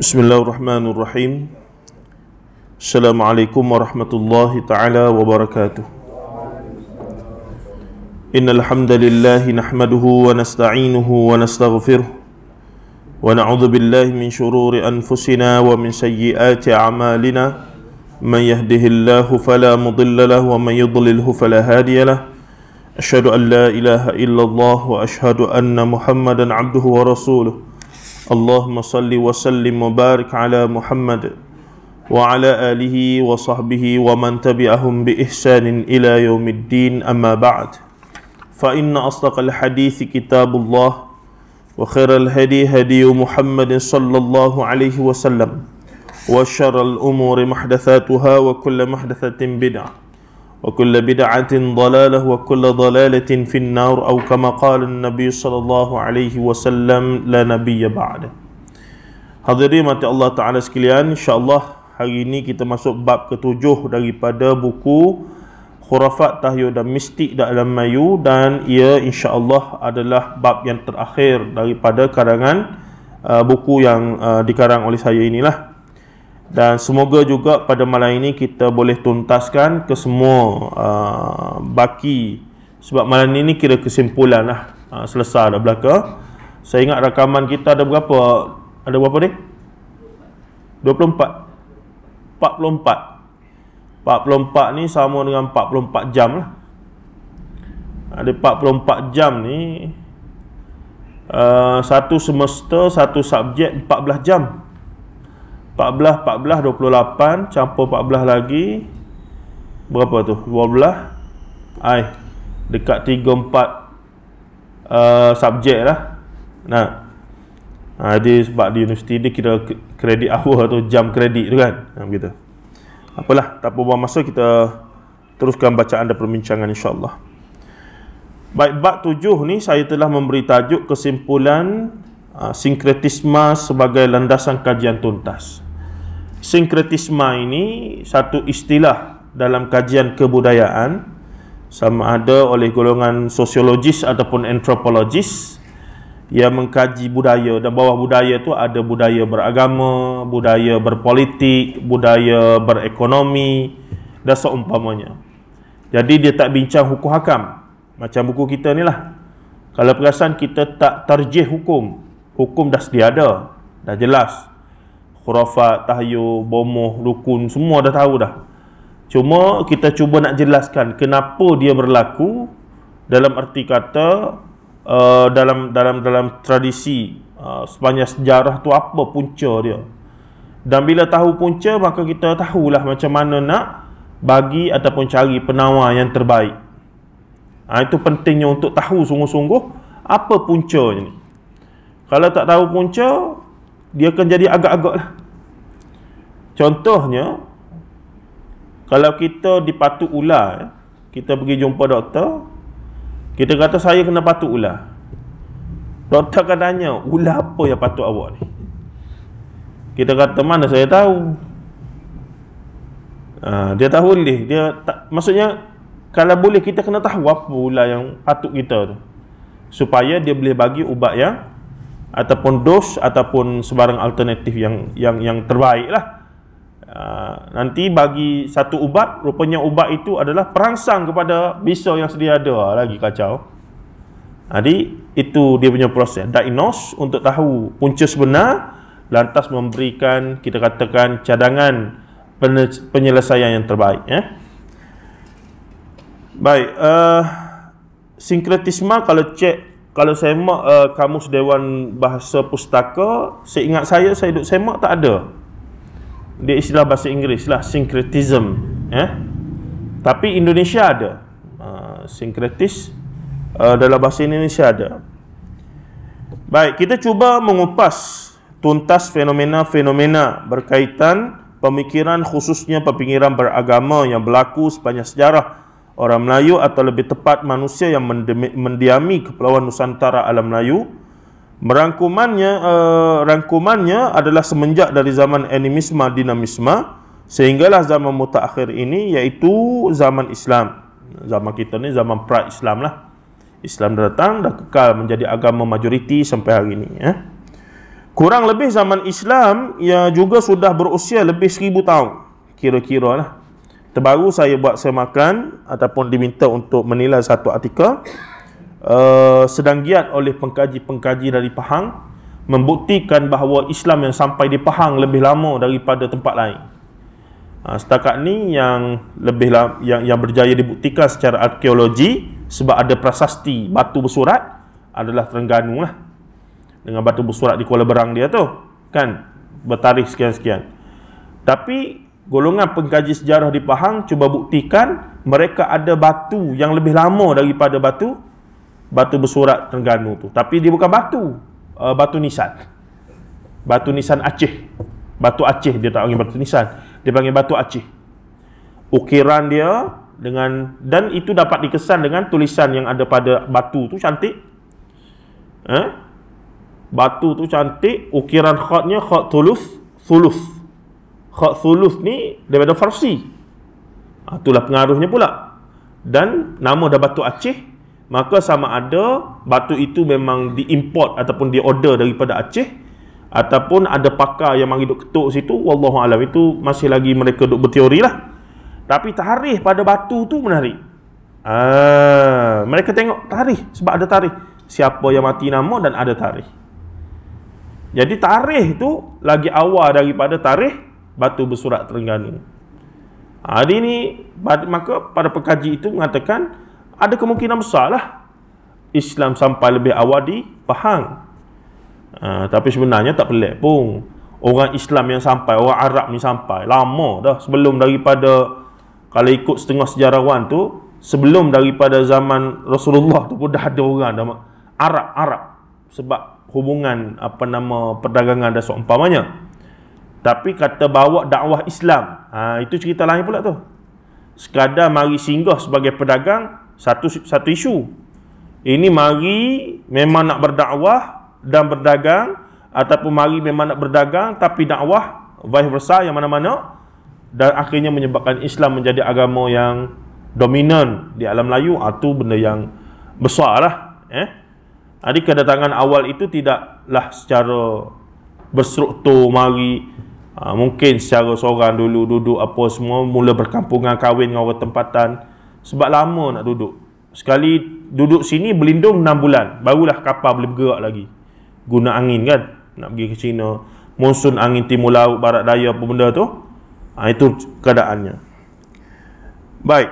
بسم الله الرحمن الرحيم السلام عليكم ورحمة الله تعالى وبركاته إن الحمد لله نحمده ونستعينه ونستغفره ونعوذ بالله من شرور أنفسنا ومن سيئات أعمالنا من يهده الله فلا مضل له ومن يضلله فلا هادي له أشهد أن لا إله إلا الله وأشهد أن محمدا عبده ورسوله اللهم صل وسلم وبارك على محمد وعلى آله وصحبه ومن تبعهم بإحسان إلى يوم الدين أما بعد فإن أصدق الحديث كتاب الله وخير الهدي هدي محمد صلى الله عليه وسلم وشر الأمور محدثاتها وكل محدثة بدعة وكل بدعة ضلالة وكل ضلالة في النار أو كما قال النبي صلى الله عليه وسلم لا نبي بعد Hadirin mati Allah Ta'ala sekalian InsyaAllah hari ini kita masuk bab ketujuh daripada buku Khurafat Tahyud dan Mistik dalam Mayu Dan ia insyaAllah adalah bab yang terakhir daripada karangan uh, buku yang uh, dikarang oleh saya inilah dan semoga juga pada malam ini kita boleh tuntaskan ke semua uh, baki sebab malam ini kira kesimpulan lah uh, selesai dah belaka saya ingat rakaman kita ada berapa ada berapa ni 24 44 44 ni sama dengan 44 jam lah ada 44 jam ni uh, satu semester satu subjek 14 jam 14, 14, 28 Campur 14 lagi Berapa tu? 12 Ay Dekat 3, 4 uh, Subjek lah Nah ha, Dia sebab di universiti Dia kira kredit awal tu Jam kredit tu kan ha, Begitu Apalah Tak apa buang masa kita Teruskan bacaan dan perbincangan insyaAllah Baik, bab tujuh ni saya telah memberi tajuk kesimpulan uh, sinkretisme sebagai landasan kajian tuntas. Sinkretisme ini satu istilah dalam kajian kebudayaan sama ada oleh golongan sosiologis ataupun antropologis yang mengkaji budaya dan bawah budaya itu ada budaya beragama, budaya berpolitik, budaya berekonomi dan seumpamanya. Jadi dia tak bincang hukum hakam macam buku kita ni lah. Kalau perasan kita tak terjeh hukum, hukum dah sedia ada, dah jelas khurafat, tahayyul, bomoh, dukun semua dah tahu dah cuma kita cuba nak jelaskan kenapa dia berlaku dalam arti kata uh, dalam dalam dalam tradisi uh, sepanjang sejarah tu apa punca dia dan bila tahu punca maka kita tahulah macam mana nak bagi ataupun cari penawar yang terbaik ha, itu pentingnya untuk tahu sungguh-sungguh apa punca ni kalau tak tahu punca dia akan jadi agak-agak lah. Contohnya, kalau kita dipatuk ular, eh, kita pergi jumpa doktor, kita kata saya kena patuk ular. Doktor akan tanya, ular apa yang patuk awak ni? Kita kata, mana saya tahu? Ha, dia tahu ni. Dia tak, maksudnya, kalau boleh kita kena tahu apa ular yang patuk kita tu. Supaya dia boleh bagi ubat yang ataupun dos ataupun sebarang alternatif yang yang yang terbaiklah. Uh, nanti bagi satu ubat rupanya ubat itu adalah perangsang kepada bisa yang sedia ada ah, lagi kacau jadi itu dia punya proses diagnose untuk tahu punca sebenar lantas memberikan kita katakan cadangan penyelesaian yang terbaik Eh? baik uh, ah, sinkretisme kalau cek kalau semak uh, kamus dewan bahasa pustaka seingat saya saya duk semak tak ada dia istilah bahasa Inggeris lah syncretism eh? tapi Indonesia ada uh, syncretis uh, dalam bahasa Indonesia ada baik kita cuba mengupas tuntas fenomena-fenomena berkaitan pemikiran khususnya pemikiran beragama yang berlaku sepanjang sejarah orang Melayu atau lebih tepat manusia yang mendiami kepulauan Nusantara alam Melayu merangkumannya uh, rangkumannya adalah semenjak dari zaman animisme dinamisme sehinggalah zaman mutaakhir ini iaitu zaman Islam zaman kita ni zaman pra Islam lah Islam datang dah kekal menjadi agama majoriti sampai hari ini eh. kurang lebih zaman Islam yang juga sudah berusia lebih seribu tahun kira-kira lah terbaru saya buat saya makan ataupun diminta untuk menilai satu artikel uh, eh, sedang giat oleh pengkaji-pengkaji dari Pahang membuktikan bahawa Islam yang sampai di Pahang lebih lama daripada tempat lain. Uh, setakat ni yang lebih la- yang yang berjaya dibuktikan secara arkeologi sebab ada prasasti batu bersurat adalah Terengganu lah dengan batu bersurat di Kuala Berang dia tu kan bertarikh sekian-sekian. Tapi golongan pengkaji sejarah di Pahang cuba buktikan mereka ada batu yang lebih lama daripada batu batu bersurat Terengganu tu tapi dia bukan batu uh, batu nisan batu nisan Aceh batu Aceh dia tak panggil batu nisan dia panggil batu Aceh ukiran dia dengan dan itu dapat dikesan dengan tulisan yang ada pada batu tu cantik eh batu tu cantik ukiran khatnya khat tulus tulus khat thuluth ni daripada Farsi. Ha, itulah pengaruhnya pula. Dan nama dah batu Aceh, maka sama ada batu itu memang diimport ataupun diorder daripada Aceh ataupun ada pakar yang mari duk ketuk situ, wallahu alam itu masih lagi mereka duk berteori lah. Tapi tarikh pada batu tu menarik. Ah, mereka tengok tarikh sebab ada tarikh siapa yang mati nama dan ada tarikh. Jadi tarikh tu lagi awal daripada tarikh batu bersurat Terengganu. Hari ini, maka pada pekaji itu mengatakan ada kemungkinan besarlah Islam sampai lebih awal di Pahang. Uh, tapi sebenarnya tak pelik pun. Orang Islam yang sampai, orang Arab ni sampai. Lama dah sebelum daripada, kalau ikut setengah sejarawan tu, sebelum daripada zaman Rasulullah tu pun dah ada orang. Arab, Arab. Sebab hubungan apa nama perdagangan dan seumpamanya. So, tapi kata bawa dakwah Islam ha, Itu cerita lain pula tu Sekadar mari singgah sebagai pedagang Satu satu isu Ini mari memang nak berdakwah Dan berdagang Ataupun mari memang nak berdagang Tapi dakwah vice versa yang mana-mana Dan akhirnya menyebabkan Islam menjadi agama yang Dominan di alam Melayu Itu benda yang besar lah eh? Jadi kedatangan awal itu tidaklah secara berstruktur mari Ha, mungkin secara seorang dulu duduk apa semua mula berkampungan kahwin dengan orang tempatan sebab lama nak duduk. Sekali duduk sini berlindung 6 bulan barulah kapal boleh bergerak lagi. Guna angin kan nak pergi ke China. Monsun angin timur laut barat daya apa benda tu. Ha, itu keadaannya. Baik.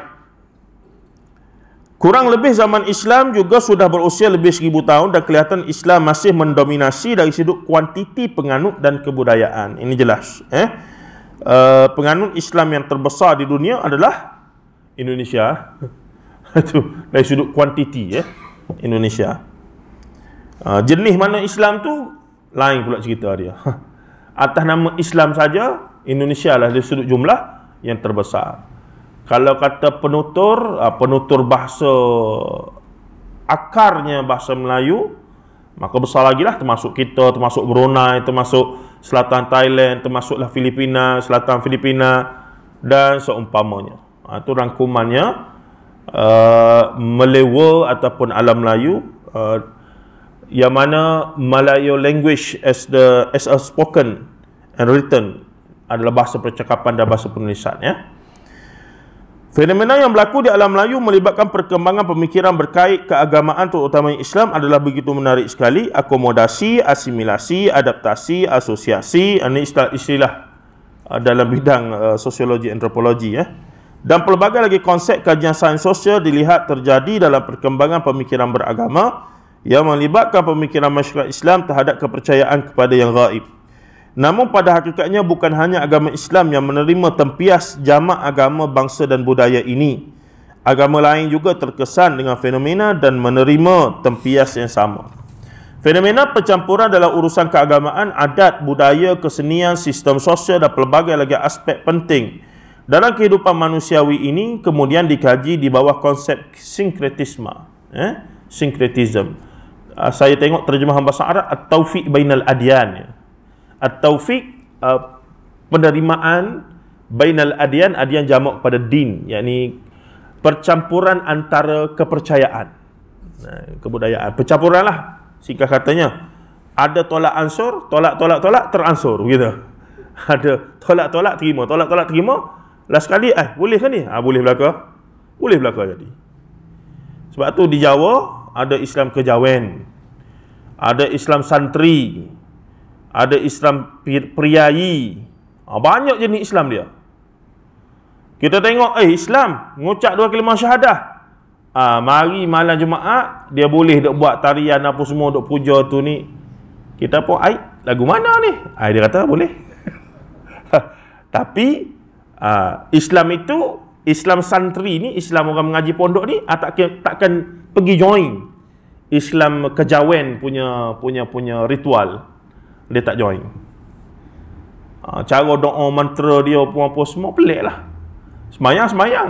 Kurang lebih zaman Islam juga sudah berusia lebih seribu tahun dan kelihatan Islam masih mendominasi dari sudut kuantiti penganut dan kebudayaan. Ini jelas, eh. Uh, penganut Islam yang terbesar di dunia adalah Indonesia. Itu dari sudut kuantiti ya, eh? Indonesia. Uh, jenis mana Islam tu lain pula cerita dia. Atas nama Islam saja Indonesia lah dari sudut jumlah yang terbesar kalau kata penutur ah, penutur bahasa akarnya bahasa Melayu maka besar lagi lah termasuk kita termasuk Brunei termasuk selatan Thailand termasuklah Filipina selatan Filipina dan seumpamanya ah, itu rangkumannya uh, ah, Malay ataupun alam Melayu uh, yang mana Malayo language as the as a spoken and written adalah bahasa percakapan dan bahasa penulisan ya Fenomena yang berlaku di alam Melayu melibatkan perkembangan pemikiran berkait keagamaan terutamanya Islam adalah begitu menarik sekali. Akomodasi, asimilasi, adaptasi, asosiasi, ah, ini istilah-istilah ah, dalam bidang uh, sosiologi, antropologi. Eh. Dan pelbagai lagi konsep kajian sains sosial dilihat terjadi dalam perkembangan pemikiran beragama yang melibatkan pemikiran masyarakat Islam terhadap kepercayaan kepada yang gaib. Namun pada hakikatnya bukan hanya agama Islam yang menerima tempias jamak agama bangsa dan budaya ini. Agama lain juga terkesan dengan fenomena dan menerima tempias yang sama. Fenomena pencampuran dalam urusan keagamaan, adat, budaya, kesenian, sistem sosial dan pelbagai lagi aspek penting dalam kehidupan manusiawi ini kemudian dikaji di bawah konsep sinkretisme. Eh? Sinkretism. Ah, saya tengok terjemahan bahasa Arab, At-Taufiq Bainal Adiyan at-taufiq uh, penerimaan bainal adyan adyan jamak pada din yakni percampuran antara kepercayaan nah, kebudayaan percampuranlah singkat katanya ada tolak ansur tolak tolak tolak teransur gitu. ada tolak tolak terima tolak tolak terima last sekali eh boleh kan ni ah boleh belaka boleh belaka jadi sebab tu di Jawa ada Islam kejawen ada Islam santri ada Islam priayi ha, banyak jenis Islam dia kita tengok eh Islam mengucap dua kalimah syahadah ah mari malam jumaat dia boleh dok buat tarian apa semua dok puja tu ni kita pun ai lagu mana ni ai ha, dia kata boleh tapi ah Islam itu Islam santri ni Islam orang mengaji pondok ni ah, tak takkan pergi join Islam kejawen punya punya punya ritual dia tak join ha, Cara doa mantra dia pun apa semua pelik lah Semayang semayang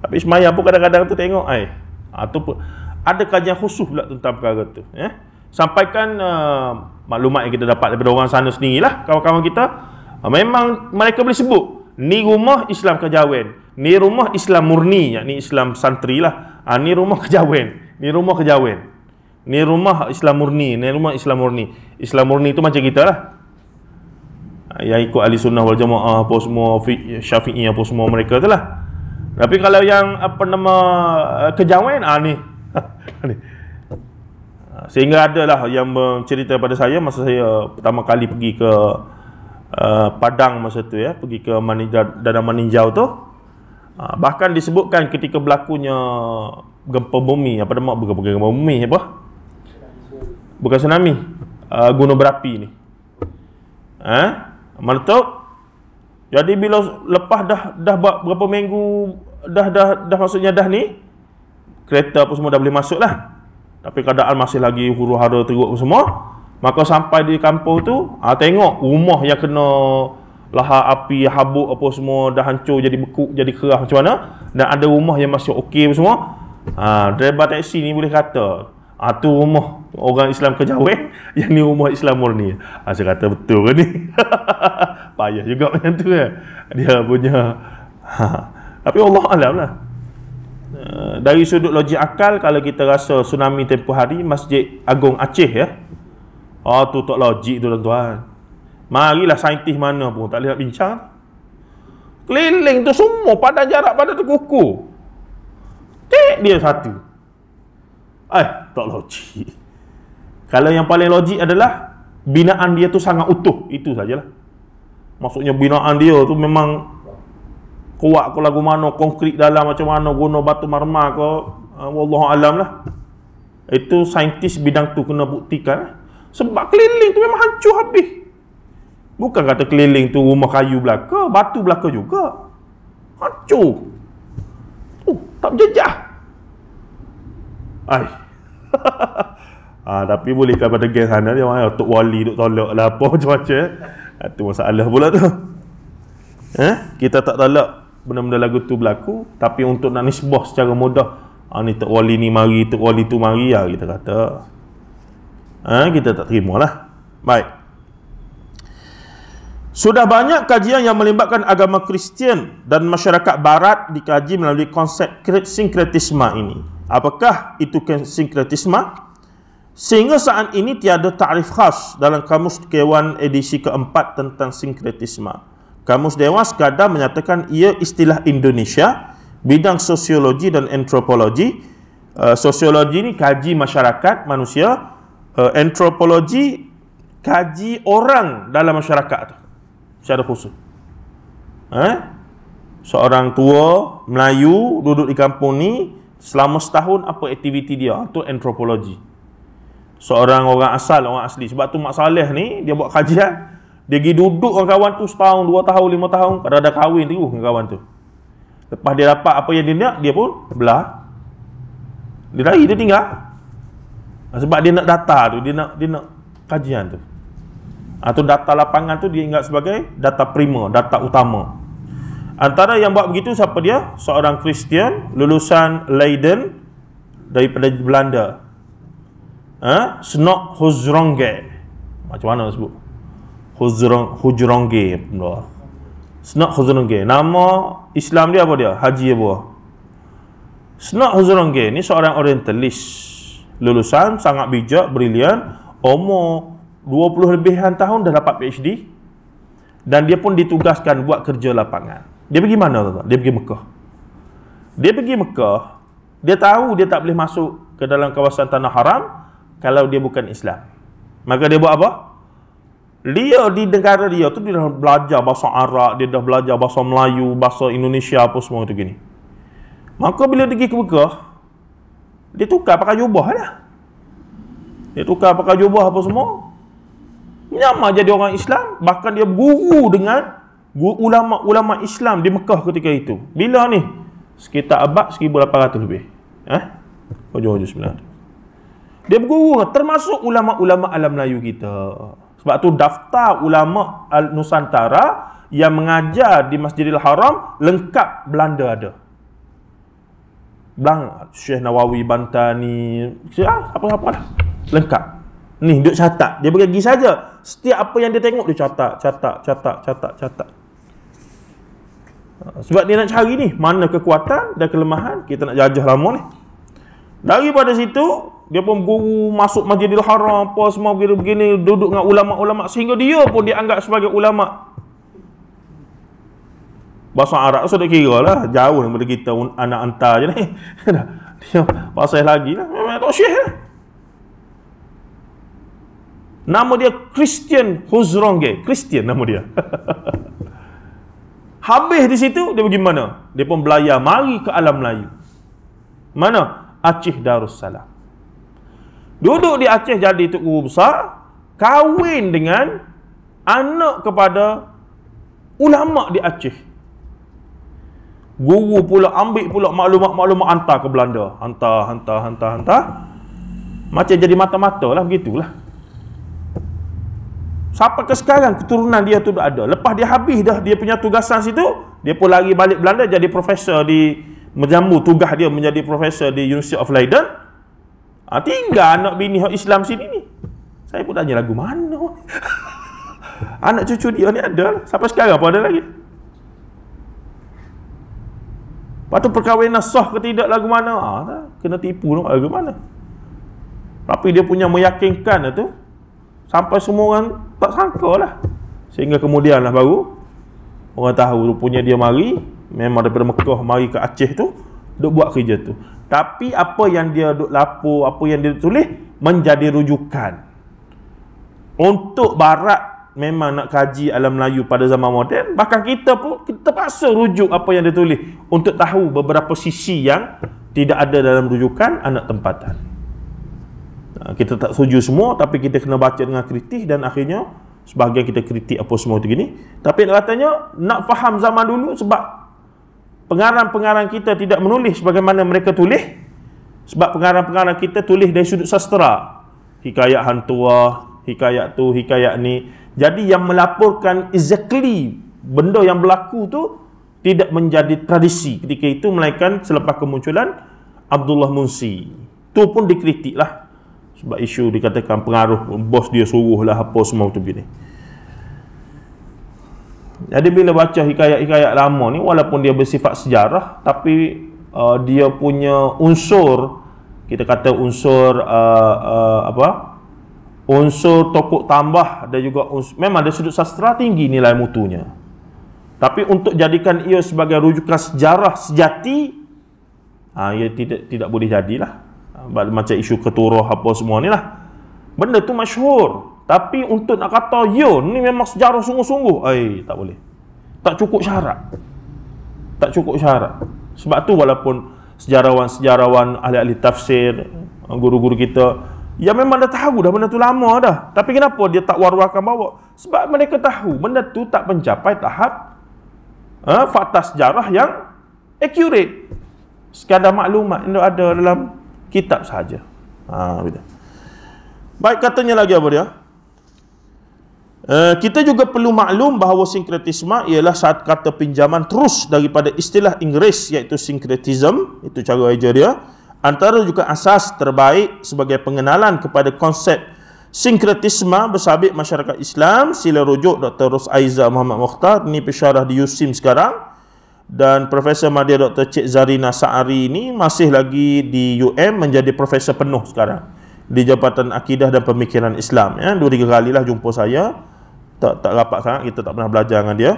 Tapi semayang pun kadang-kadang tu tengok ai. Ataupun ada kajian khusus pula tentang perkara tu ya. eh? Sampaikan uh, maklumat yang kita dapat daripada orang sana sendiri lah Kawan-kawan kita uh, Memang mereka boleh sebut Ni rumah Islam Kejawen Ni rumah Islam Murni Yang ni Islam Santri lah uh, ha, Ni rumah Kejawen Ni rumah Kejawen Ni rumah Islam murni Ni rumah Islam murni Islam murni tu macam kita lah Yang ikut ahli sunnah wal jamaah Apa semua syafi'i apa semua mereka tu lah Tapi kalau yang apa nama eh, Kejawen ah, ni. ni Sehingga adalah yang bercerita pada saya Masa saya pertama kali pergi ke uh, Padang masa tu ya Pergi ke Mani, Danau Maninjau tu ah, bahkan disebutkan ketika berlakunya gempa bumi apa nama bukan gempa bumi apa Bukan tsunami uh, Gunung berapi ni Eh Meletup Jadi bila lepas dah Dah buat berapa minggu Dah dah dah maksudnya dah ni Kereta pun semua dah boleh masuk lah Tapi keadaan masih lagi huru hara teruk semua Maka sampai di kampung tu ah, Tengok rumah yang kena Lahar api, habuk apa semua Dah hancur jadi beku, jadi kerah macam mana Dan ada rumah yang masih okey semua ah, Driver teksi ni boleh kata ha, tu rumah orang Islam kejawen yang ni rumah Islam murni ha, saya kata betul ke ni payah juga macam tu kan dia punya ha. tapi Allah alam lah eh, dari sudut logik akal kalau kita rasa tsunami tempoh hari Masjid Agong Aceh ya. Oh tu tak logik tu tuan-tuan. Marilah saintis mana pun tak boleh bincang. Keliling tu semua pada jarak pada terkukuh. Tik dia satu. Eh, tak logik. Kalau yang paling logik adalah binaan dia tu sangat utuh. Itu sajalah. Maksudnya binaan dia tu memang kuat ke lagu mana, konkrit dalam macam mana, guna batu marmar ke, eh, Wallahu alam lah. Itu saintis bidang tu kena buktikan. Eh. Sebab keliling tu memang hancur habis. Bukan kata keliling tu rumah kayu belaka, batu belaka juga. Hancur. Uh, tak berjejak. Ai. ha, tapi boleh kepada geng sana dia orang tok wali duk tolak lah apa macam-macam. Eh? Ah, Itu masalah pula tu. Eh, kita tak tolak benda-benda lagu tu berlaku tapi untuk nak nisbah secara mudah ha, ni tok wali ni mari tok wali tu mari ya ha, kita kata. Ha, kita tak lah. Baik. Sudah banyak kajian yang melibatkan agama Kristian dan masyarakat Barat dikaji melalui konsep sinkretisme ini. Apakah itu sinkretisme? Sehingga saat ini tiada tarif khas dalam Kamus Kewan edisi keempat tentang sinkretisme. Kamus Dewas sekadar menyatakan ia istilah Indonesia, bidang sosiologi dan antropologi. Uh, sosiologi ini kaji masyarakat manusia, uh, antropologi kaji orang dalam masyarakat itu secara khusus. Eh? Seorang tua Melayu duduk di kampung ni selama setahun apa aktiviti dia? Itu ah, antropologi. Seorang orang asal, orang asli. Sebab tu Mak Saleh ni dia buat kajian. Dia pergi duduk dengan kawan tu setahun, dua tahun, lima tahun. Kadang ada kahwin tu dengan kawan tu. Lepas dia dapat apa yang dia nak, dia pun belah. Dia lari, dia tinggal. Sebab dia nak data tu, dia nak dia nak kajian tu. Atau data lapangan tu dia ingat sebagai data prima, data utama. Antara yang buat begitu siapa dia? Seorang Kristian lulusan Leiden daripada Belanda. Eh, ha? Snok Huzronge. Macam mana sebut? Huzrong Huzronge. Snok Huzronge. Nama Islam dia apa dia? Haji apa? Snok Huzronge ni seorang orientalis. Lulusan sangat bijak, brilian, umur 20 lebihan tahun dah dapat PhD dan dia pun ditugaskan buat kerja lapangan. Dia pergi mana tuan-tuan? Dia pergi Mekah. Dia pergi Mekah, dia tahu dia tak boleh masuk ke dalam kawasan tanah haram kalau dia bukan Islam. Maka dia buat apa? Dia di negara dia tu dia dah belajar bahasa Arab, dia dah belajar bahasa Melayu, bahasa Indonesia apa semua tu gini. Maka bila dia pergi ke Mekah, dia tukar pakai jubah lah. Dia tukar pakai jubah apa semua, menyamar jadi orang Islam bahkan dia berguru dengan ulama-ulama Islam di Mekah ketika itu bila ni sekitar abad 1800 lebih eh ha? hujung-hujung 900 dia berguru lah. termasuk ulama-ulama alam Melayu kita sebab tu daftar ulama Al Nusantara yang mengajar di Masjidil Haram lengkap Belanda ada. Belanda, Syekh Nawawi Bantani, siapa-siapa ah, lah. Lengkap ni dia catat dia pergi saja setiap apa yang dia tengok dia catat catat catat catat catat ha, sebab dia nak cari ni mana kekuatan dan kelemahan kita nak jajah lama ni pada situ dia pun guru masuk majlis haram apa semua begini-begini duduk dengan ulama-ulama sehingga dia pun dianggap sebagai ulama bahasa Arab sudah kira lah jauh daripada kita anak antar je ni dia pasal lagi lah memang tak syih lah. Nama dia Christian Huzronge, Christian nama dia. Habis di situ, dia pergi mana? Dia pun belayar mari ke alam Melayu. Mana? Aceh Darussalam. Duduk di Aceh jadi Tok Guru Besar. Kahwin dengan anak kepada ulama' di Aceh. Guru pula ambil pula maklumat-maklumat hantar ke Belanda. Hantar, hantar, hantar, hantar. Macam jadi mata-mata lah, begitulah. Sampai ke sekarang keturunan dia tu ada. Lepas dia habis dah dia punya tugasan situ, dia pun lari balik Belanda jadi profesor di menjamu tugas dia menjadi profesor di University of Leiden. Ha, tinggal anak bini hak Islam sini ni. Saya pun tanya lagu mana. anak cucu dia ni ada. Lah. Sampai sekarang pun ada lagi. Lepas tu perkahwinan sah ke tidak lagu mana? Ha, kena tipu lagu mana. Tapi dia punya meyakinkan lah tu sampai semua orang tak sangka lah sehingga kemudian lah baru orang tahu rupanya dia mari memang daripada Mekah mari ke Aceh tu duk buat kerja tu tapi apa yang dia duk lapor apa yang dia tulis menjadi rujukan untuk barat memang nak kaji alam Melayu pada zaman moden bahkan kita pun kita terpaksa rujuk apa yang dia tulis untuk tahu beberapa sisi yang tidak ada dalam rujukan anak tempatan Ah, kita tak setuju semua tapi kita kena baca dengan kritik dan akhirnya sebahagian kita kritik apa semua itu gini tapi nak katanya nak faham zaman dulu sebab pengarang-pengarang kita tidak menulis sebagaimana mereka tulis sebab pengarang-pengarang kita tulis dari sudut sastra hikayat hantu, hikayat tu hikayat ni jadi yang melaporkan exactly benda yang berlaku tu tidak menjadi tradisi ketika itu melainkan selepas kemunculan Abdullah Munsi tu pun dikritiklah sebab isu dikatakan pengaruh bos dia suruh lah apa semua tu bini jadi bila baca hikayat-hikayat lama ni walaupun dia bersifat sejarah tapi uh, dia punya unsur kita kata unsur uh, uh, apa unsur tokok tambah dan juga unsur, memang dari sudut sastra tinggi nilai mutunya tapi untuk jadikan ia sebagai rujukan sejarah sejati ha, ia tidak tidak boleh jadilah macam isu keturuh apa semua ni lah benda tu masyhur tapi untuk nak kata ya ni memang sejarah sungguh-sungguh ai eh, tak boleh tak cukup syarat tak cukup syarat sebab tu walaupun sejarawan-sejarawan ahli-ahli tafsir guru-guru kita ya memang dah tahu dah benda tu lama dah tapi kenapa dia tak war bawa sebab mereka tahu benda tu tak mencapai tahap ha, fakta sejarah yang accurate sekadar maklumat yang ada dalam kitab sahaja ha, begitu. baik katanya lagi apa dia uh, kita juga perlu maklum bahawa sinkretisme ialah saat kata pinjaman terus daripada istilah Inggeris iaitu sinkretism itu cara eja dia antara juga asas terbaik sebagai pengenalan kepada konsep Sinkretisme bersabit masyarakat Islam Sila rujuk Dr. Rus Aiza Muhammad Mukhtar Ini pesarah di USIM sekarang dan Profesor Madya Dr. Cik Zarina Sa'ari ini masih lagi di UM menjadi Profesor penuh sekarang di Jabatan Akidah dan Pemikiran Islam ya, dua tiga kali lah jumpa saya tak, tak rapat sangat, kita tak pernah belajar dengan dia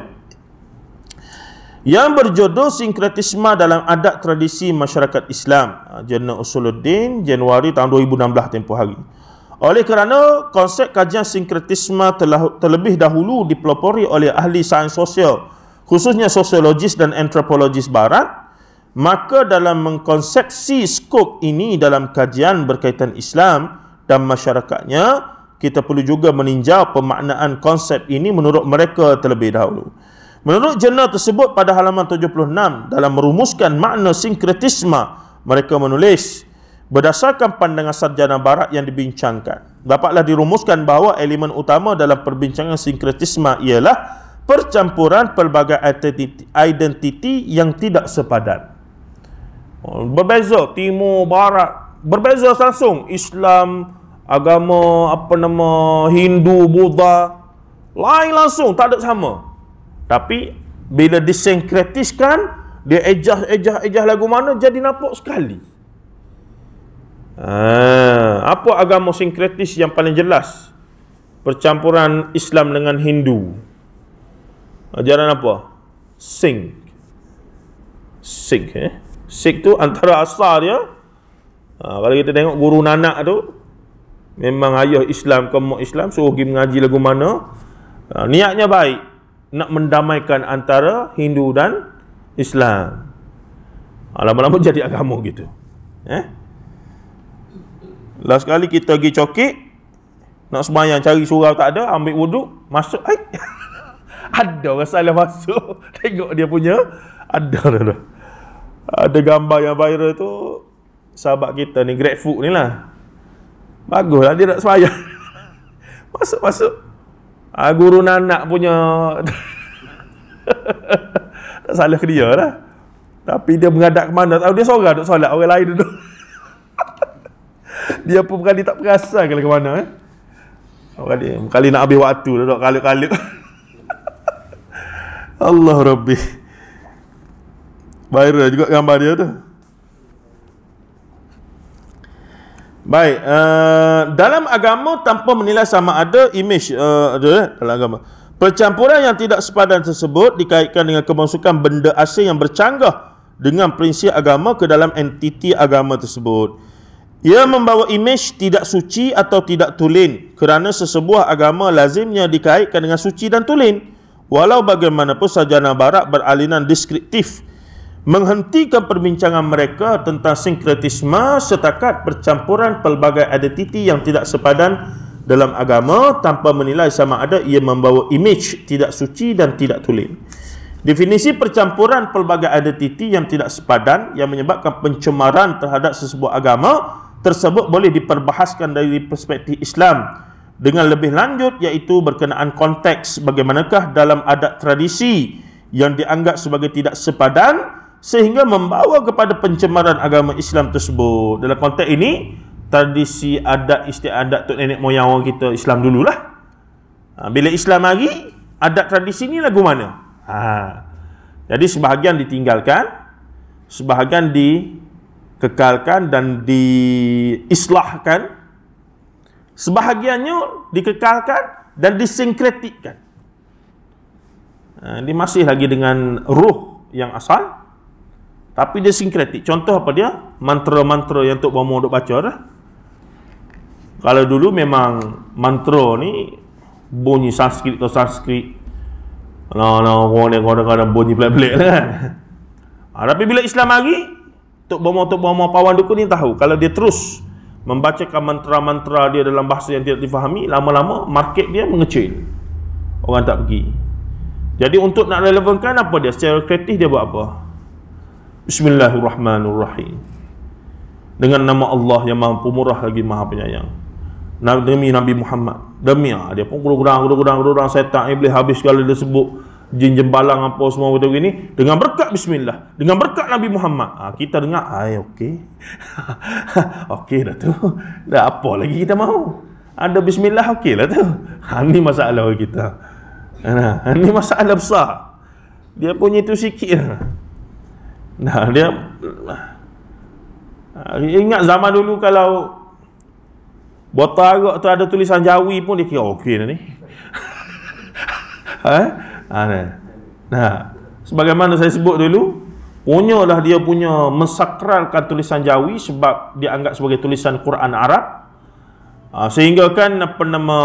yang berjodoh sinkretisme dalam adat tradisi masyarakat Islam Jurnal Usuluddin Januari tahun 2016 tempoh hari oleh kerana konsep kajian sinkretisme telah, terlebih dahulu dipelopori oleh ahli sains sosial khususnya sosiologis dan antropologis barat maka dalam mengkonsepsi skop ini dalam kajian berkaitan Islam dan masyarakatnya kita perlu juga meninjau pemaknaan konsep ini menurut mereka terlebih dahulu menurut jurnal tersebut pada halaman 76 dalam merumuskan makna sinkretisme mereka menulis berdasarkan pandangan sarjana barat yang dibincangkan dapatlah dirumuskan bahawa elemen utama dalam perbincangan sinkretisme ialah percampuran pelbagai identiti yang tidak sepadan. Oh, berbeza timur, barat, berbeza langsung Islam, agama apa nama Hindu, Buddha, lain langsung tak ada sama. Tapi bila disinkretiskan, dia ejah-ejah-ejah lagu mana jadi nampak sekali. Ah, apa agama sinkretis yang paling jelas? Percampuran Islam dengan Hindu. Ajaran apa? Sing. Sing eh. Sing tu antara asal dia. Ha, kalau kita tengok guru nanak tu memang ayah Islam ke mak Islam suruh pergi mengaji lagu mana. Ha, niatnya baik nak mendamaikan antara Hindu dan Islam. Ha, lama-lama jadi agama gitu. Eh? Last kali kita pergi cokik nak sembahyang cari surau tak ada, ambil wuduk, masuk. Eh? ada salah masuk tengok dia punya ada ada ada gambar yang viral tu sahabat kita ni great food ni lah baguslah dia nak semayang masuk masuk ha, guru nanak punya tak salah ke dia lah tapi dia mengadap ke mana tahu dia seorang duk solat orang lain duduk dia pun berani tak perasan kalau ke mana eh? orang dia kali nak habis waktu duduk kalut-kalut Allah Rabbi Viral juga gambar dia tu Baik uh, Dalam agama tanpa menilai sama ada Image uh, ada, eh, dalam agama Percampuran yang tidak sepadan tersebut Dikaitkan dengan kemasukan benda asing yang bercanggah Dengan prinsip agama ke dalam entiti agama tersebut ia membawa imej tidak suci atau tidak tulen kerana sesebuah agama lazimnya dikaitkan dengan suci dan tulen. Walau bagaimanapun sajana barat beraliran deskriptif menghentikan perbincangan mereka tentang sinkretisme setakat percampuran pelbagai identiti yang tidak sepadan dalam agama tanpa menilai sama ada ia membawa imej tidak suci dan tidak tulen. Definisi percampuran pelbagai identiti yang tidak sepadan yang menyebabkan pencemaran terhadap sesebuah agama tersebut boleh diperbahaskan dari perspektif Islam dengan lebih lanjut iaitu berkenaan konteks bagaimanakah dalam adat tradisi yang dianggap sebagai tidak sepadan sehingga membawa kepada pencemaran agama Islam tersebut. Dalam konteks ini, tradisi adat istiadat tu Nenek Moyang orang kita Islam dululah. Ha, bila Islam lagi, adat tradisi ni lagu mana? Ha. Jadi sebahagian ditinggalkan, sebahagian dikekalkan dan diislahkan sebahagiannya dikekalkan dan disinkretikan. Ha, dia masih lagi dengan ruh yang asal tapi dia sinkretik. Contoh apa dia? Mantra-mantra yang Tok Bomo duk baca dah. Kalau dulu memang mantra ni bunyi Sanskrit atau Sanskrit. No no gone gone gone bunyi pelik-pelik lah kan. Ha, tapi bila Islam lagi, Tok Bomo Tok Bomo Pawan Dukun ni tahu kalau dia terus membacakan mantra-mantra dia dalam bahasa yang tidak difahami lama-lama market dia mengecil orang tak pergi jadi untuk nak relevankan apa dia secara kreatif dia buat apa Bismillahirrahmanirrahim dengan nama Allah yang maha pemurah lagi maha penyayang demi Nabi Muhammad demi ah, dia pun gurang-gurang gurang-gurang tak iblis habis segala dia sebut jin jembalang apa semua kata begini dengan berkat bismillah dengan berkat Nabi Muhammad ha, kita dengar ay okey okey dah tu dah apa lagi kita mahu ada bismillah okey lah tu ha, ni masalah kita ha, ha, ni masalah besar dia punya tu sikit lah. nah dia ah, ingat zaman dulu kalau botak tu ada tulisan jawi pun dia kira oh, okey dah ni ha? ha, nah. sebagaimana saya sebut dulu punyalah dia punya mensakralkan tulisan jawi sebab dianggap sebagai tulisan Quran Arab ha, sehingga kan apa nama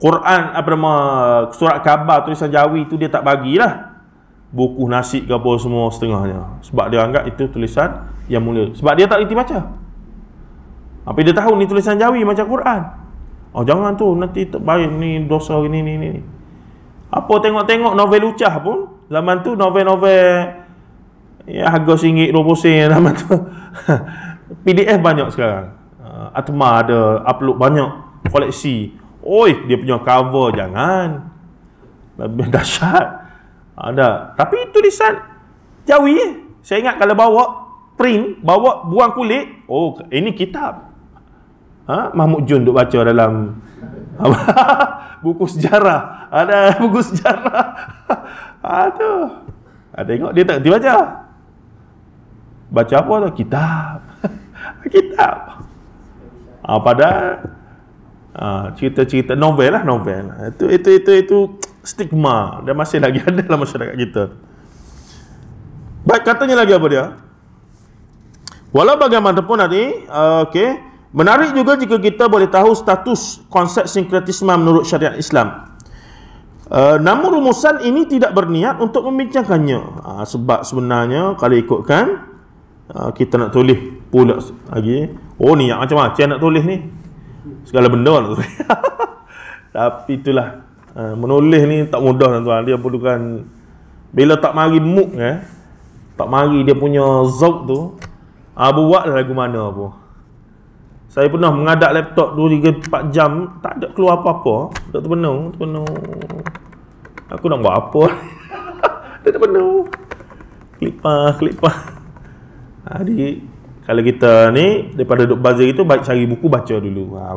Quran apa nama surat khabar tulisan jawi itu dia tak bagilah buku nasi gapo semua setengahnya sebab dia anggap itu tulisan yang mulia sebab dia tak reti baca tapi dia tahu ni tulisan jawi macam Quran oh jangan tu nanti baik ni dosa ini ini ini apa tengok-tengok novel ucah pun Zaman tu novel-novel Ya harga singgit dua pusing zaman tu PDF banyak sekarang ah, Atma ada upload banyak Koleksi Oi dia punya cover jangan Lebih dahsyat Ada ah, Tapi tulisan Jawi eh. Saya ingat kalau bawa Print Bawa buang kulit Oh ini kitab Ha? Mahmud Jun duk baca dalam buku sejarah. Ada buku sejarah. Aduh. Ada tengok dia tak tiba baca. apa tu? Kitab. Kitab. Ah, pada ah, cerita-cerita novel lah novel. Itu itu itu itu stigma dia masih lagi ada dalam masyarakat kita. Baik katanya lagi apa dia? Walau bagaimanapun nanti, uh, okey, Menarik juga jika kita boleh tahu status konsep sinkretisme menurut syariat Islam. Uh, namun rumusan ini tidak berniat untuk membincangkannya. Uh, sebab sebenarnya kalau ikutkan, uh, kita nak tulis pula lagi. Oh ni yang macam-macam nak tulis ni. Segala benda nak tulis. Tapi itulah. Uh, menulis ni tak mudah tuan-tuan. Dia perlukan, bila tak mari muk eh. Tak mari dia punya zauk tu. Uh, buatlah lagu mana pun. Saya pernah mengadap laptop 2 3 4 jam tak ada keluar apa-apa. Tak terpenuh, terpenuh. Aku nak buat apa? tak terpenuh. Kelipah, kelipah. Ah, jadi kalau kita ni daripada duduk bazir itu baik cari buku baca dulu. Ha,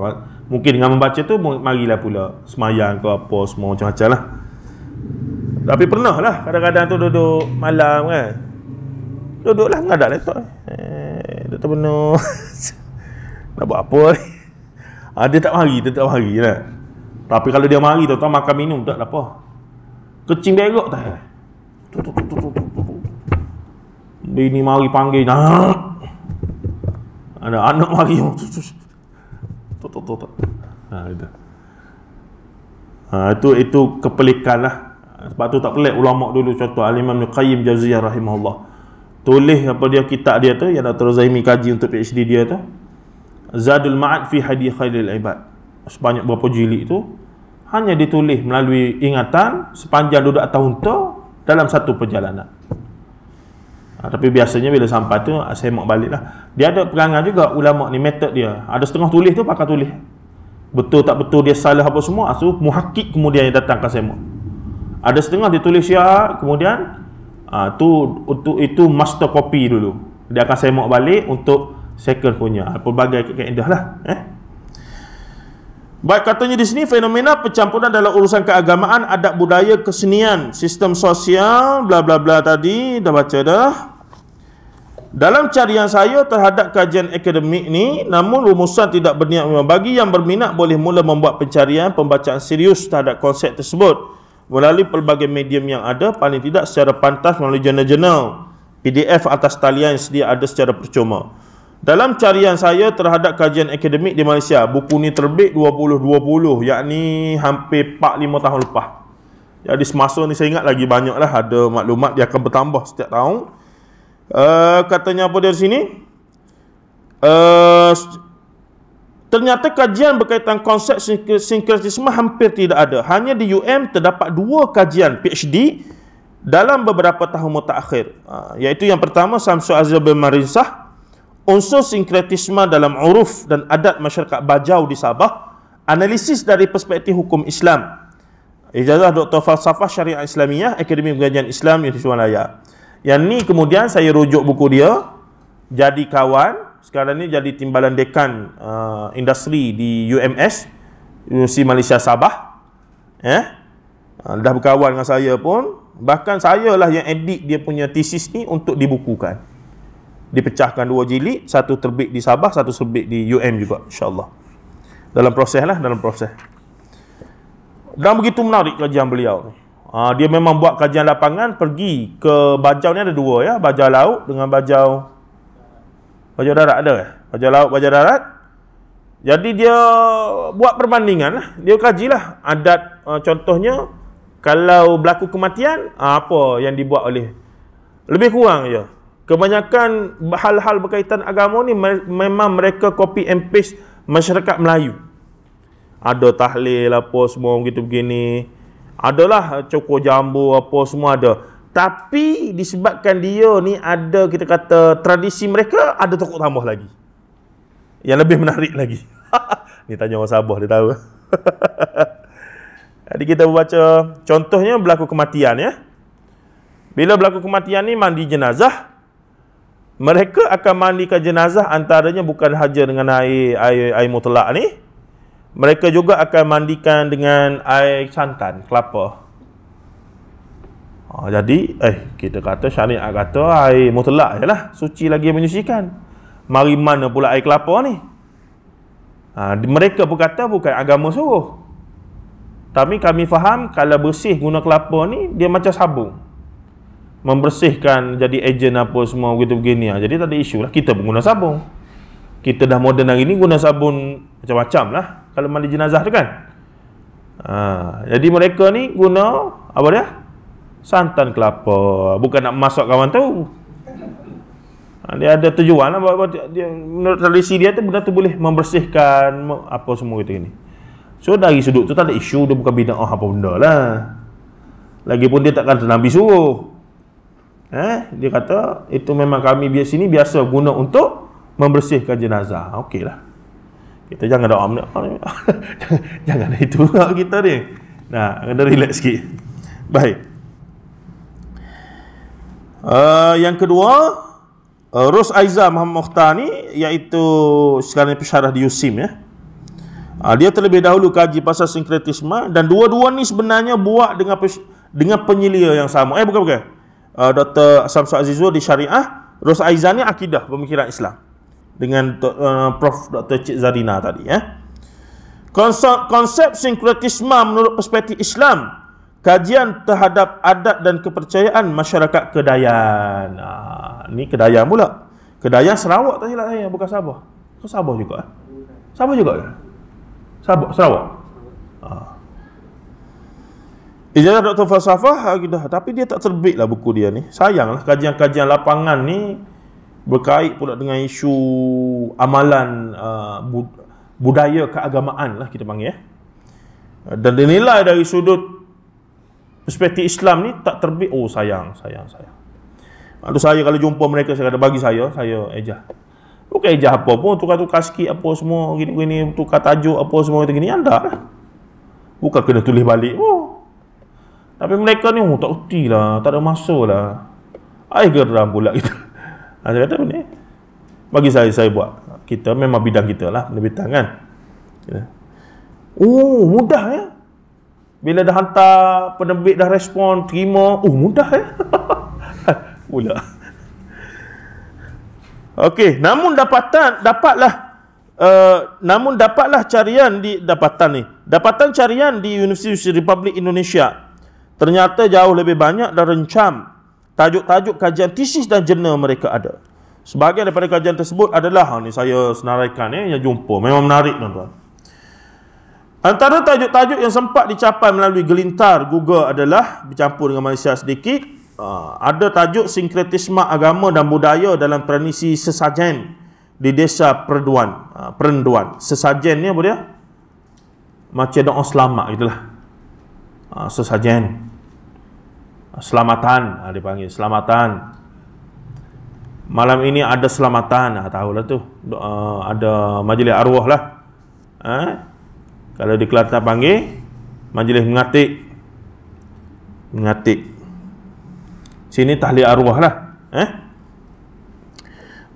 mungkin dengan membaca tu lah pula semayang ke apa semua macam-macam lah. Tapi pernah lah kadang-kadang tu duduk malam kan. Duduklah ngadap laptop. Eh, tak terpenuh. Nak buat apa ni? Ha, dia tak mari, dia tak mari lah. Tapi kalau dia mari, tuan-tuan makan minum, tak apa. Kecing berok tak? Tu, tu, Bini mari panggil, nak. Ada anak mari. Tu, tu, tu, tu. Ha, itu. Ha, itu, itu kepelikan lah. Sebab tu tak pelik ulama dulu contoh Al-Imam Qayyim Jaziyah rahimahullah. Tulis apa dia kitab dia tu yang Dr. Zaimi kaji untuk PhD dia tu. Zadul Ma'ad fi Hadiyah Khairil Ibad sebanyak berapa jilid itu hanya ditulis melalui ingatan sepanjang duduk tahun unta dalam satu perjalanan ha, tapi biasanya bila sampai tu ah, saya mau balik lah dia ada perangan juga ulama ni method dia ada setengah tulis tu pakai tulis betul tak betul dia salah apa semua ah, so muhakik kemudian yang datang ke saya ada setengah ditulis ya kemudian ha, tu untuk itu master copy dulu dia akan saya mau balik untuk second punya ha, pelbagai keindah lah eh? baik katanya di sini fenomena pencampuran dalam urusan keagamaan adab budaya kesenian sistem sosial bla bla bla tadi dah baca dah dalam carian saya terhadap kajian akademik ni namun rumusan tidak berniat bagi yang berminat boleh mula membuat pencarian pembacaan serius terhadap konsep tersebut melalui pelbagai medium yang ada paling tidak secara pantas melalui jurnal-jurnal PDF atas talian yang sedia ada secara percuma. Dalam carian saya terhadap kajian akademik di Malaysia, buku ni terbit 2020, yakni hampir 4-5 tahun lepas. Jadi semasa ni saya ingat lagi banyaklah ada maklumat dia akan bertambah setiap tahun. Uh, katanya apa dari sini? Uh, ternyata kajian berkaitan konsep sinkretisme hampir tidak ada. Hanya di UM terdapat dua kajian PhD dalam beberapa tahun mutakhir. Uh, iaitu yang pertama Samsu Azil bin Marinsah unsur sinkretisme dalam uruf dan adat masyarakat Bajau di Sabah analisis dari perspektif hukum Islam Ijazah Dr. Falsafah Syariah Islamiah Akademi Pengajian Islam Universiti Malaya. Yang ni kemudian saya rujuk buku dia jadi kawan sekarang ni jadi timbalan dekan uh, industri di UMS Universiti Malaysia Sabah. Eh? Uh, dah berkawan dengan saya pun bahkan sayalah yang edit dia punya thesis ni untuk dibukukan dipecahkan dua jilid, satu terbit di Sabah, satu terbit di UM juga Insyaallah. Dalam proses lah, dalam proses. Dan begitu menarik kajian beliau Ha, dia memang buat kajian lapangan pergi ke bajau ni ada dua ya, bajau laut dengan bajau bajau darat ada eh? Bajau laut, bajau darat. Jadi dia buat perbandingan lah. Dia kajilah adat ha, contohnya kalau berlaku kematian ha, apa yang dibuat oleh lebih kurang je. Ya. Kebanyakan hal-hal berkaitan agama ni memang mereka copy and paste masyarakat Melayu. Ada tahlil apa semua begitu begini. Adalah coko jambu apa semua ada. Tapi disebabkan dia ni ada kita kata tradisi mereka ada tokoh tambah lagi. Yang lebih menarik lagi. ni tanya orang Sabah dia tahu. Jadi kita baca contohnya berlaku kematian ya. Bila berlaku kematian ni mandi jenazah, mereka akan mandikan jenazah antaranya bukan saja dengan air air air mutlak ni mereka juga akan mandikan dengan air santan kelapa ha, jadi eh kita kata syariat kata air mutlak jelah suci lagi menyucikan mari mana pula air kelapa ni ha, mereka pun kata bukan agama suruh tapi kami faham kalau bersih guna kelapa ni dia macam sabun membersihkan jadi ejen apa semua gitu begini ah ha, Jadi tak ada isu lah kita pengguna sabun. Kita dah moden hari ni guna sabun macam-macam lah kalau mandi jenazah tu kan. Ha, jadi mereka ni guna apa dia? Santan kelapa. Bukan nak masuk kawan tu Ha, dia ada tujuan lah. Dia, menurut tradisi dia tu benda tu boleh membersihkan apa semua gitu ni. So dari sudut tu tak ada isu dia bukan bina oh, apa benda lah. Lagipun dia takkan Nabi suruh. Eh, dia kata itu memang kami biasa ni biasa guna untuk membersihkan jenazah. Ha, Okeylah. Kita jangan doa benda. jangan itu hak kita ni. Nah, kena relax sikit. Baik. Uh, yang kedua, uh, Ros Aiza Muhammad Mukhtar ni iaitu sekarang ni pesyarah di USIM ya. Uh, dia terlebih dahulu kaji pasal sinkretisme dan dua-dua ni sebenarnya buat dengan dengan penyelia yang sama. Eh bukan bukan uh, eh, Dr. Samsu Azizul di syariah Ros Aizan ni akidah pemikiran Islam dengan uh, Prof Dr. Cik Zarina tadi Eh. Konsep, konsep sinkretisme menurut perspektif Islam kajian terhadap adat dan kepercayaan masyarakat Kedayan. Ah, ni Kedayan pula. Kedayan Sarawak tak silap saya bukan Sabah. Tu Sabah juga eh. Sabah juga ke? Sabah Sarawak. Ijazah eh, Doktor Falsafah dah, Tapi dia tak terbit lah buku dia ni Sayang lah kajian-kajian lapangan ni Berkait pula dengan isu Amalan uh, bud- Budaya keagamaan lah kita panggil eh. Dan dinilai dari sudut Perspektif Islam ni tak terbit Oh sayang, sayang, sayang Lalu saya kalau jumpa mereka Saya kata bagi saya, saya ejah Bukan ejah apa pun, tukar-tukar sikit apa semua Gini-gini, tukar tajuk apa semua Gini-gini, anda lah Bukan kena tulis balik oh. Tapi mereka ni, oh, tak kerti lah, tak ada masa lah. Saya geram pula kita. Ha, saya kata, ni, bagi saya, saya buat. Kita memang bidang kita lah, benda bidang kan. Ya. Oh, mudah ya. Bila dah hantar, penerbit dah respon, terima, oh, mudah ya. pula. Okey, namun dapatan dapatlah uh, namun dapatlah carian di dapatan ni. Dapatan carian di Universiti Republik Indonesia Ternyata jauh lebih banyak dan rencam tajuk-tajuk kajian tesis dan jurnal mereka ada. Sebahagian daripada kajian tersebut adalah ha, ni saya senaraikan eh, yang jumpa. Memang menarik tuan-tuan. Antara tajuk-tajuk yang sempat dicapai melalui gelintar Google adalah bercampur dengan Malaysia sedikit. Ha, ada tajuk sinkretisme agama dan budaya dalam tradisi sesajen di desa Perduan. Ha, Perenduan. Sesajen ni apa dia? Macam doa selamat gitulah. Sesajen selamatan ha, dipanggil selamatan malam ini ada selamatan Tahu tahulah tu uh, ada majlis arwah lah ha? kalau di Kelantan panggil majlis mengatik mengatik sini tahli arwah lah eh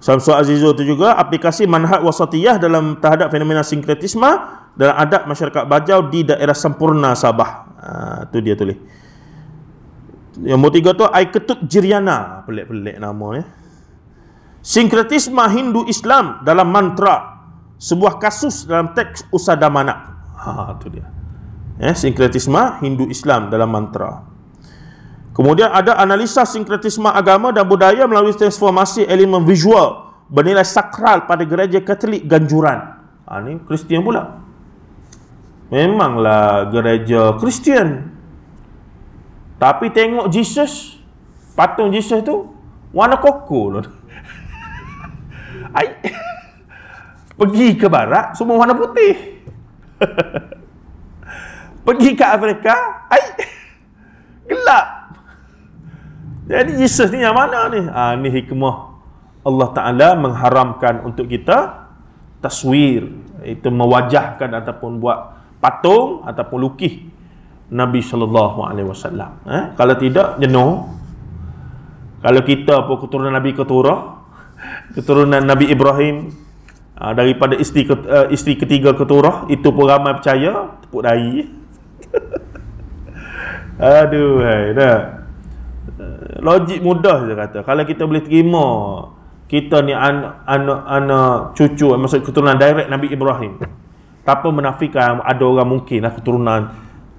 Samsu Azizu itu juga aplikasi manhaj wasatiyah dalam terhadap fenomena sinkretisme dalam adat masyarakat Bajau di daerah sempurna Sabah. Itu ha, dia tulis. Yang nombor tiga tu I Ketuk Jiriana Pelik-pelik nama ni Sinkretisme Hindu-Islam dalam mantra Sebuah kasus dalam teks Usadamana Ha, tu dia eh, Sinkretisme Hindu-Islam dalam mantra Kemudian ada analisa sinkretisme agama dan budaya Melalui transformasi elemen visual Bernilai sakral pada gereja katolik ganjuran Ha, ni Kristian pula Memanglah gereja Kristian tapi tengok Jesus Patung Jesus tu Warna koko lah Pergi ke barat Semua warna putih Pergi ke Afrika ai, Gelap Jadi Jesus ni yang mana ni ha, Ni hikmah Allah Ta'ala mengharamkan untuk kita Taswir Itu mewajahkan ataupun buat patung Ataupun lukis. Nabi sallallahu alaihi wasallam. Eh? kalau tidak jenuh. Kalau kita pun keturunan Nabi keturah, keturunan Nabi Ibrahim ah, daripada isteri, eh, isteri ketiga Ketura, itu pun ramai percaya, tepuk dahi. Aduh, hai, dah. Logik mudah saya kata. Kalau kita boleh terima kita ni anak-anak cucu maksud keturunan direct Nabi Ibrahim. Tak apa menafikan ada orang mungkin lah keturunan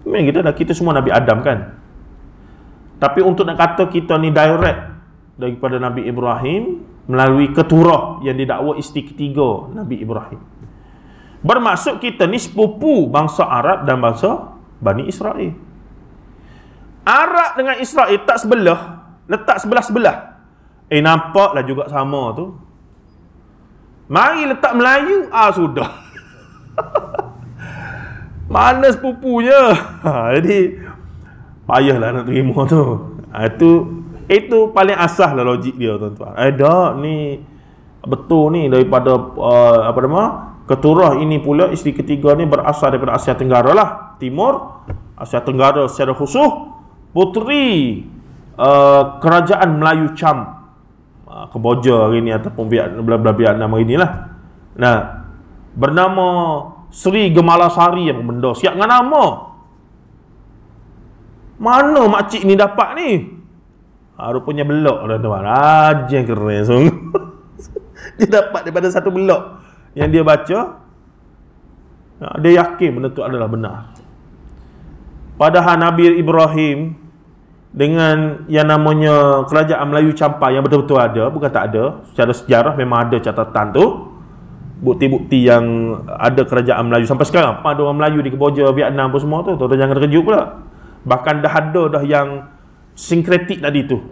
Memang kita dah kita semua Nabi Adam kan. Tapi untuk nak kata kita ni direct daripada Nabi Ibrahim melalui keturah yang didakwa isteri ketiga Nabi Ibrahim. Bermaksud kita ni sepupu bangsa Arab dan bangsa Bani Israel. Arab dengan Israel tak sebelah, letak sebelah-sebelah. Eh nampaklah juga sama tu. Mari letak Melayu, ah sudah. Mana sepupunya? Ha, jadi payahlah nak terima tu. Ha, itu itu paling asah lah logik dia tuan-tuan. Eh dak ni betul ni daripada uh, apa nama? Keturah ini pula isteri ketiga ni berasal daripada Asia Tenggara lah. Timur Asia Tenggara secara khusus puteri uh, kerajaan Melayu Cham uh, ha, Keboja hari ni ataupun Vietnam bla bla inilah. Nah bernama Sri Gemala Sari apa benda siap dengan nama mana makcik ni dapat ni ha, rupanya belok tuan-tuan rajin kerana dia dapat daripada satu belok yang dia baca ha, dia yakin benda tu adalah benar padahal Nabi Ibrahim dengan yang namanya kerajaan Melayu Campai yang betul-betul ada bukan tak ada secara sejarah memang ada catatan tu bukti-bukti yang ada kerajaan Melayu sampai sekarang apa ada orang Melayu di Keboja Vietnam apa semua tu tuan jangan terkejut pula bahkan dah ada dah yang sinkretik tadi tu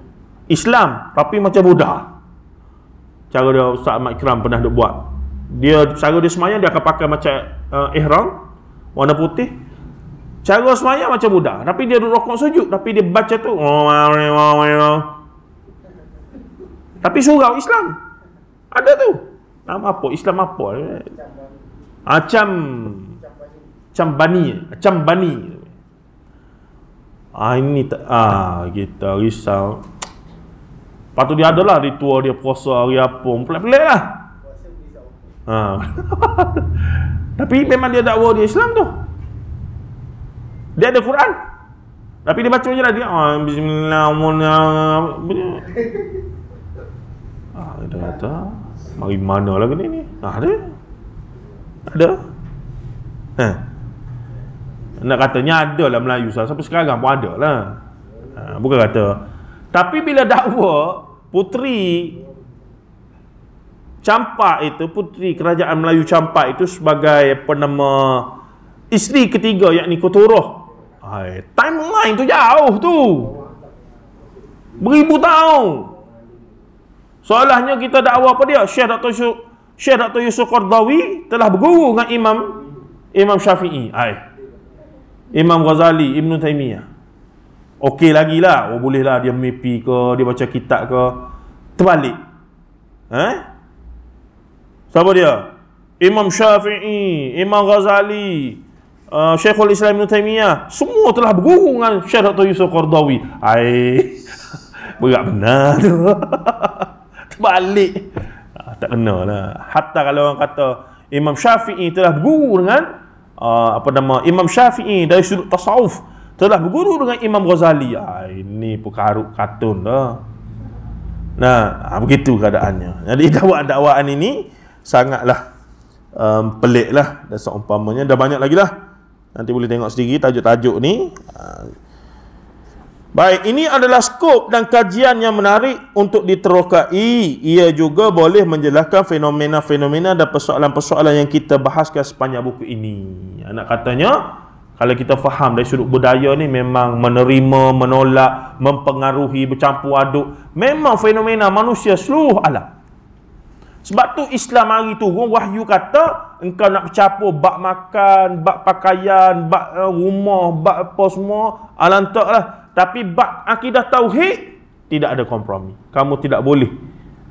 Islam tapi macam Buddha cara dia Ustaz Ahmad Ikram pernah dia buat dia cara dia semayang dia akan pakai macam uh, ihram warna putih cara semayang macam Buddha tapi dia duduk rokok sujud tapi dia baca tu tapi surau Islam ada tu Islam apa? Islam apa? Acam ah, Acam bani Acam bani Ah ini ta- ah kita risau. Patut dia adalah ritual dia puasa hari apa, pelik-pelik lah. Ha. Tapi memang dia dakwa dia Islam tu. Dia ada Quran. Tapi dia baca je lah dia. Ah bismillahirrahmanirrahim. Ah dia kata. Mari mana lah kena ni Ada Ada ha. Nak katanya ada lah Melayu Sampai sekarang pun ada lah ha. Bukan kata Tapi bila dakwa Puteri Campak itu Puteri kerajaan Melayu Campak itu Sebagai penama Isteri ketiga yang yakni Kuturoh ha, Timeline tu jauh tu Beribu tahun Soalnya kita dakwa apa dia? Syekh Dr. Syuk, Syekh Dr. Yusuf Qardawi telah berguru dengan Imam Imam Syafi'i. Ai. Imam Ghazali, Ibn Taimiyah, Okey lagi lah. Oh boleh lah dia mimpi ke, dia baca kitab ke. Terbalik. Eh? Siapa dia? Imam Syafi'i, Imam Ghazali, uh, Syekhul Islam Ibn Taimiyah, Semua telah berguru dengan Syekh Dr. Yusuf Qardawi. Ai. Berat benar tu. balik. Ha, tak kena lah. Hatta kalau orang kata Imam Syafi'i telah berguru dengan uh, apa nama Imam Syafi'i dari sudut tasawuf telah berguru dengan Imam Ghazali. Ha, ini pekaruk katun lah. Nah, begitu keadaannya. Jadi dakwaan-dakwaan ini sangatlah um, pelik lah dan seumpamanya dah banyak lagi lah. Nanti boleh tengok sendiri tajuk-tajuk ni. Uh, Baik, ini adalah skop dan kajian yang menarik untuk diterokai. Ia juga boleh menjelaskan fenomena-fenomena dan persoalan-persoalan yang kita bahaskan sepanjang buku ini. Anak katanya, kalau kita faham dari sudut budaya ni memang menerima, menolak, mempengaruhi, bercampur aduk. Memang fenomena manusia seluruh alam. Sebab tu Islam hari turun, wahyu kata, engkau nak bercampur bak makan, bak pakaian, bak eh, rumah, bak apa semua, alantak lah. Tapi bak akidah tauhid tidak ada kompromi. Kamu tidak boleh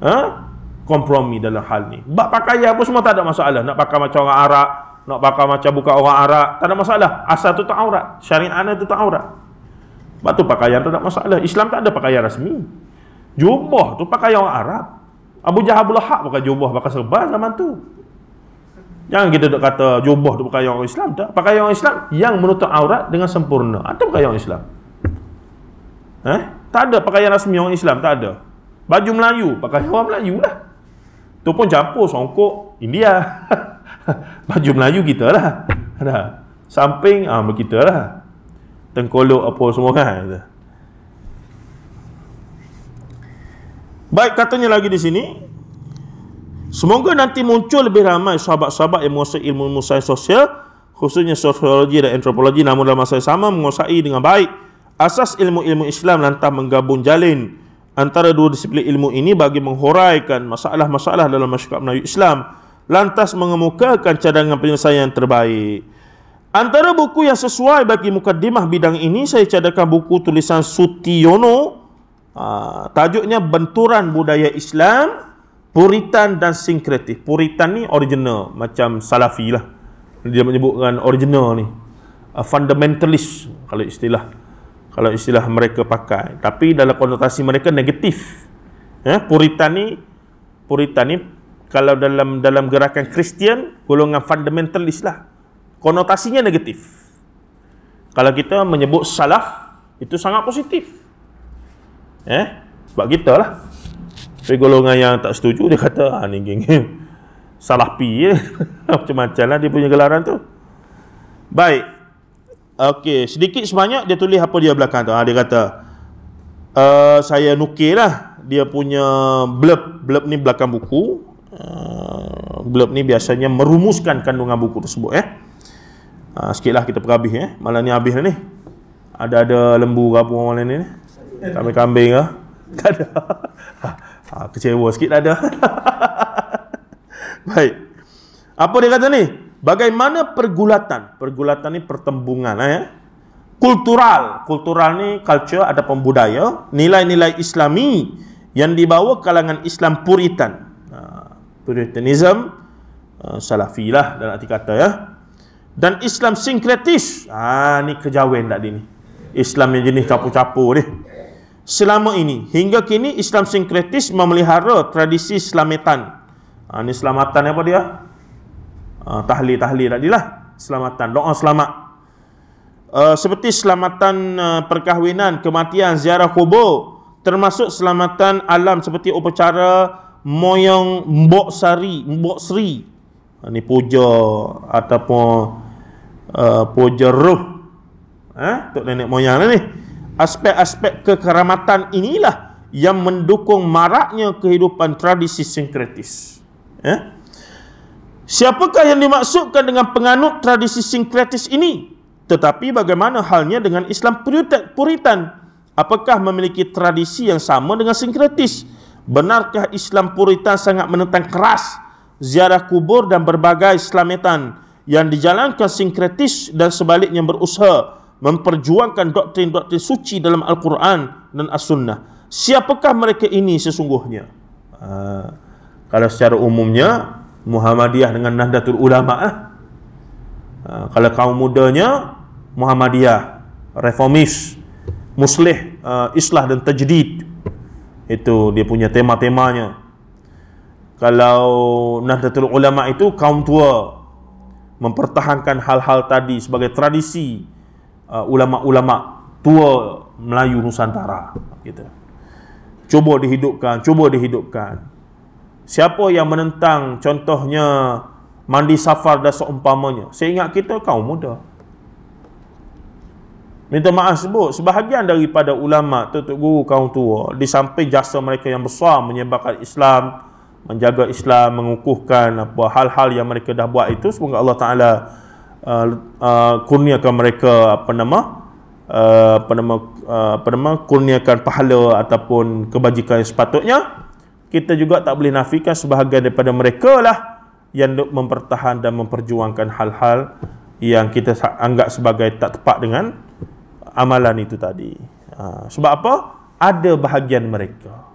ha? kompromi dalam hal ni. Bak pakaian ya pun semua tak ada masalah. Nak pakai macam orang Arab, nak pakai macam buka orang Arab, tak ada masalah. Asal tu tak aurat. Syariatnya tu tak aurat. tu pakaian tu tak masalah. Islam tak ada pakaian rasmi. Jubah tu pakai orang Arab. Abu Jahal pula hak pakai jubah pakai serban zaman tu. Jangan kita duk kata jubah tu pakai orang Islam tak. Pakai orang Islam yang menutup aurat dengan sempurna. Atau pakai orang Islam. Eh? Tak ada pakaian rasmi orang Islam, tak ada. Baju Melayu, pakai orang Melayu lah. Tu pun campur songkok India. Baju Melayu kita lah. Dah. Samping ah ha, kita lah. Tengkolok apa semua kan. Baik katanya lagi di sini Semoga nanti muncul lebih ramai sahabat-sahabat yang menguasai ilmu-ilmu sains sosial khususnya sosiologi dan antropologi namun dalam masa yang sama menguasai dengan baik Asas ilmu-ilmu Islam lantas menggabung jalin antara dua disiplin ilmu ini bagi menghuraikan masalah-masalah dalam masyarakat Melayu Islam lantas mengemukakan cadangan penyelesaian yang terbaik. Antara buku yang sesuai bagi mukaddimah bidang ini saya cadangkan buku tulisan Sutiyono ah, tajuknya Benturan Budaya Islam Puritan dan Sinkretif. Puritan ni original macam Salafi lah. Dia menyebutkan original ni. Ah, fundamentalist kalau istilah kalau istilah mereka pakai tapi dalam konotasi mereka negatif ya eh, puritan ni puritan ni kalau dalam dalam gerakan Kristian golongan fundamentalis lah konotasinya negatif kalau kita menyebut salaf itu sangat positif eh sebab kita lah tapi golongan yang tak setuju dia kata ah, ni geng salah pi eh. macam-macam lah dia punya gelaran tu baik Okey, sedikit sebanyak dia tulis apa dia belakang tu. Ha, dia kata, uh, saya nukil lah dia punya blurb. Blurb ni belakang buku. Uh, blurb ni biasanya merumuskan kandungan buku tersebut. Eh. Uh, sikit lah kita perhabis. Eh. Malam ni habis lah ni. Ada-ada lembu ke apa malam ni. Kambing-kambing ke. Tak ada. ha, ha kecewa sikit ada. Lah Baik. Apa dia kata ni? Bagaimana pergulatan? Pergulatan ini pertembungan. Eh? Kultural. Kultural ini culture ada pembudaya. Nilai-nilai islami yang dibawa kalangan Islam Puritan. Ha, Puritanism. Uh, Salafi lah dalam arti kata ya. Dan Islam sinkretis. Ah, ni kejawen tak dia ni. Islam yang jenis capu-capu ni. Selama ini, hingga kini Islam sinkretis memelihara tradisi selamatan. Ah, ha, ni selamatan apa dia? Ha, tahlil, tahlil. tadi lah Selamatan, doa selamat uh, Seperti selamatan uh, perkahwinan, kematian, ziarah kubur Termasuk selamatan alam seperti upacara Moyong Mbok Sari, Mbok Sri Ini ha, puja ataupun uh, puja ruh eh? Ha, Untuk nenek moyang ni Aspek-aspek kekeramatan inilah yang mendukung maraknya kehidupan tradisi sinkretis. Eh? Siapakah yang dimaksudkan dengan penganut tradisi sinkretis ini? Tetapi bagaimana halnya dengan Islam Puritan? Apakah memiliki tradisi yang sama dengan sinkretis? Benarkah Islam Puritan sangat menentang keras ziarah kubur dan berbagai selametan yang dijalankan sinkretis dan sebaliknya berusaha memperjuangkan doktrin-doktrin suci dalam Al-Quran dan As-Sunnah? Siapakah mereka ini sesungguhnya? Uh, kalau secara umumnya, Muhammadiyah dengan Nahdlatul Ulama lah. ha, kalau kaum mudanya Muhammadiyah reformis muslih uh, islah dan tajdid itu dia punya tema-temanya kalau Nahdlatul Ulama itu kaum tua mempertahankan hal-hal tadi sebagai tradisi uh, ulama-ulama tua Melayu Nusantara gitu. Cuba dihidupkan, cuba dihidupkan. Siapa yang menentang contohnya mandi safar dan seumpamanya? Saya ingat kita kaum muda. Minta maaf sebut, sebahagian daripada ulama, tutup guru kaum tua, di samping jasa mereka yang besar menyebarkan Islam, menjaga Islam, mengukuhkan apa hal-hal yang mereka dah buat itu, semoga Allah Ta'ala uh, uh, kurniakan mereka apa nama Uh, apa nama uh, apa nama kurniakan pahala ataupun kebajikan yang sepatutnya kita juga tak boleh nafikan sebahagian daripada mereka lah yang mempertahan dan memperjuangkan hal-hal yang kita anggap sebagai tak tepat dengan amalan itu tadi. Ha, sebab apa? Ada bahagian mereka.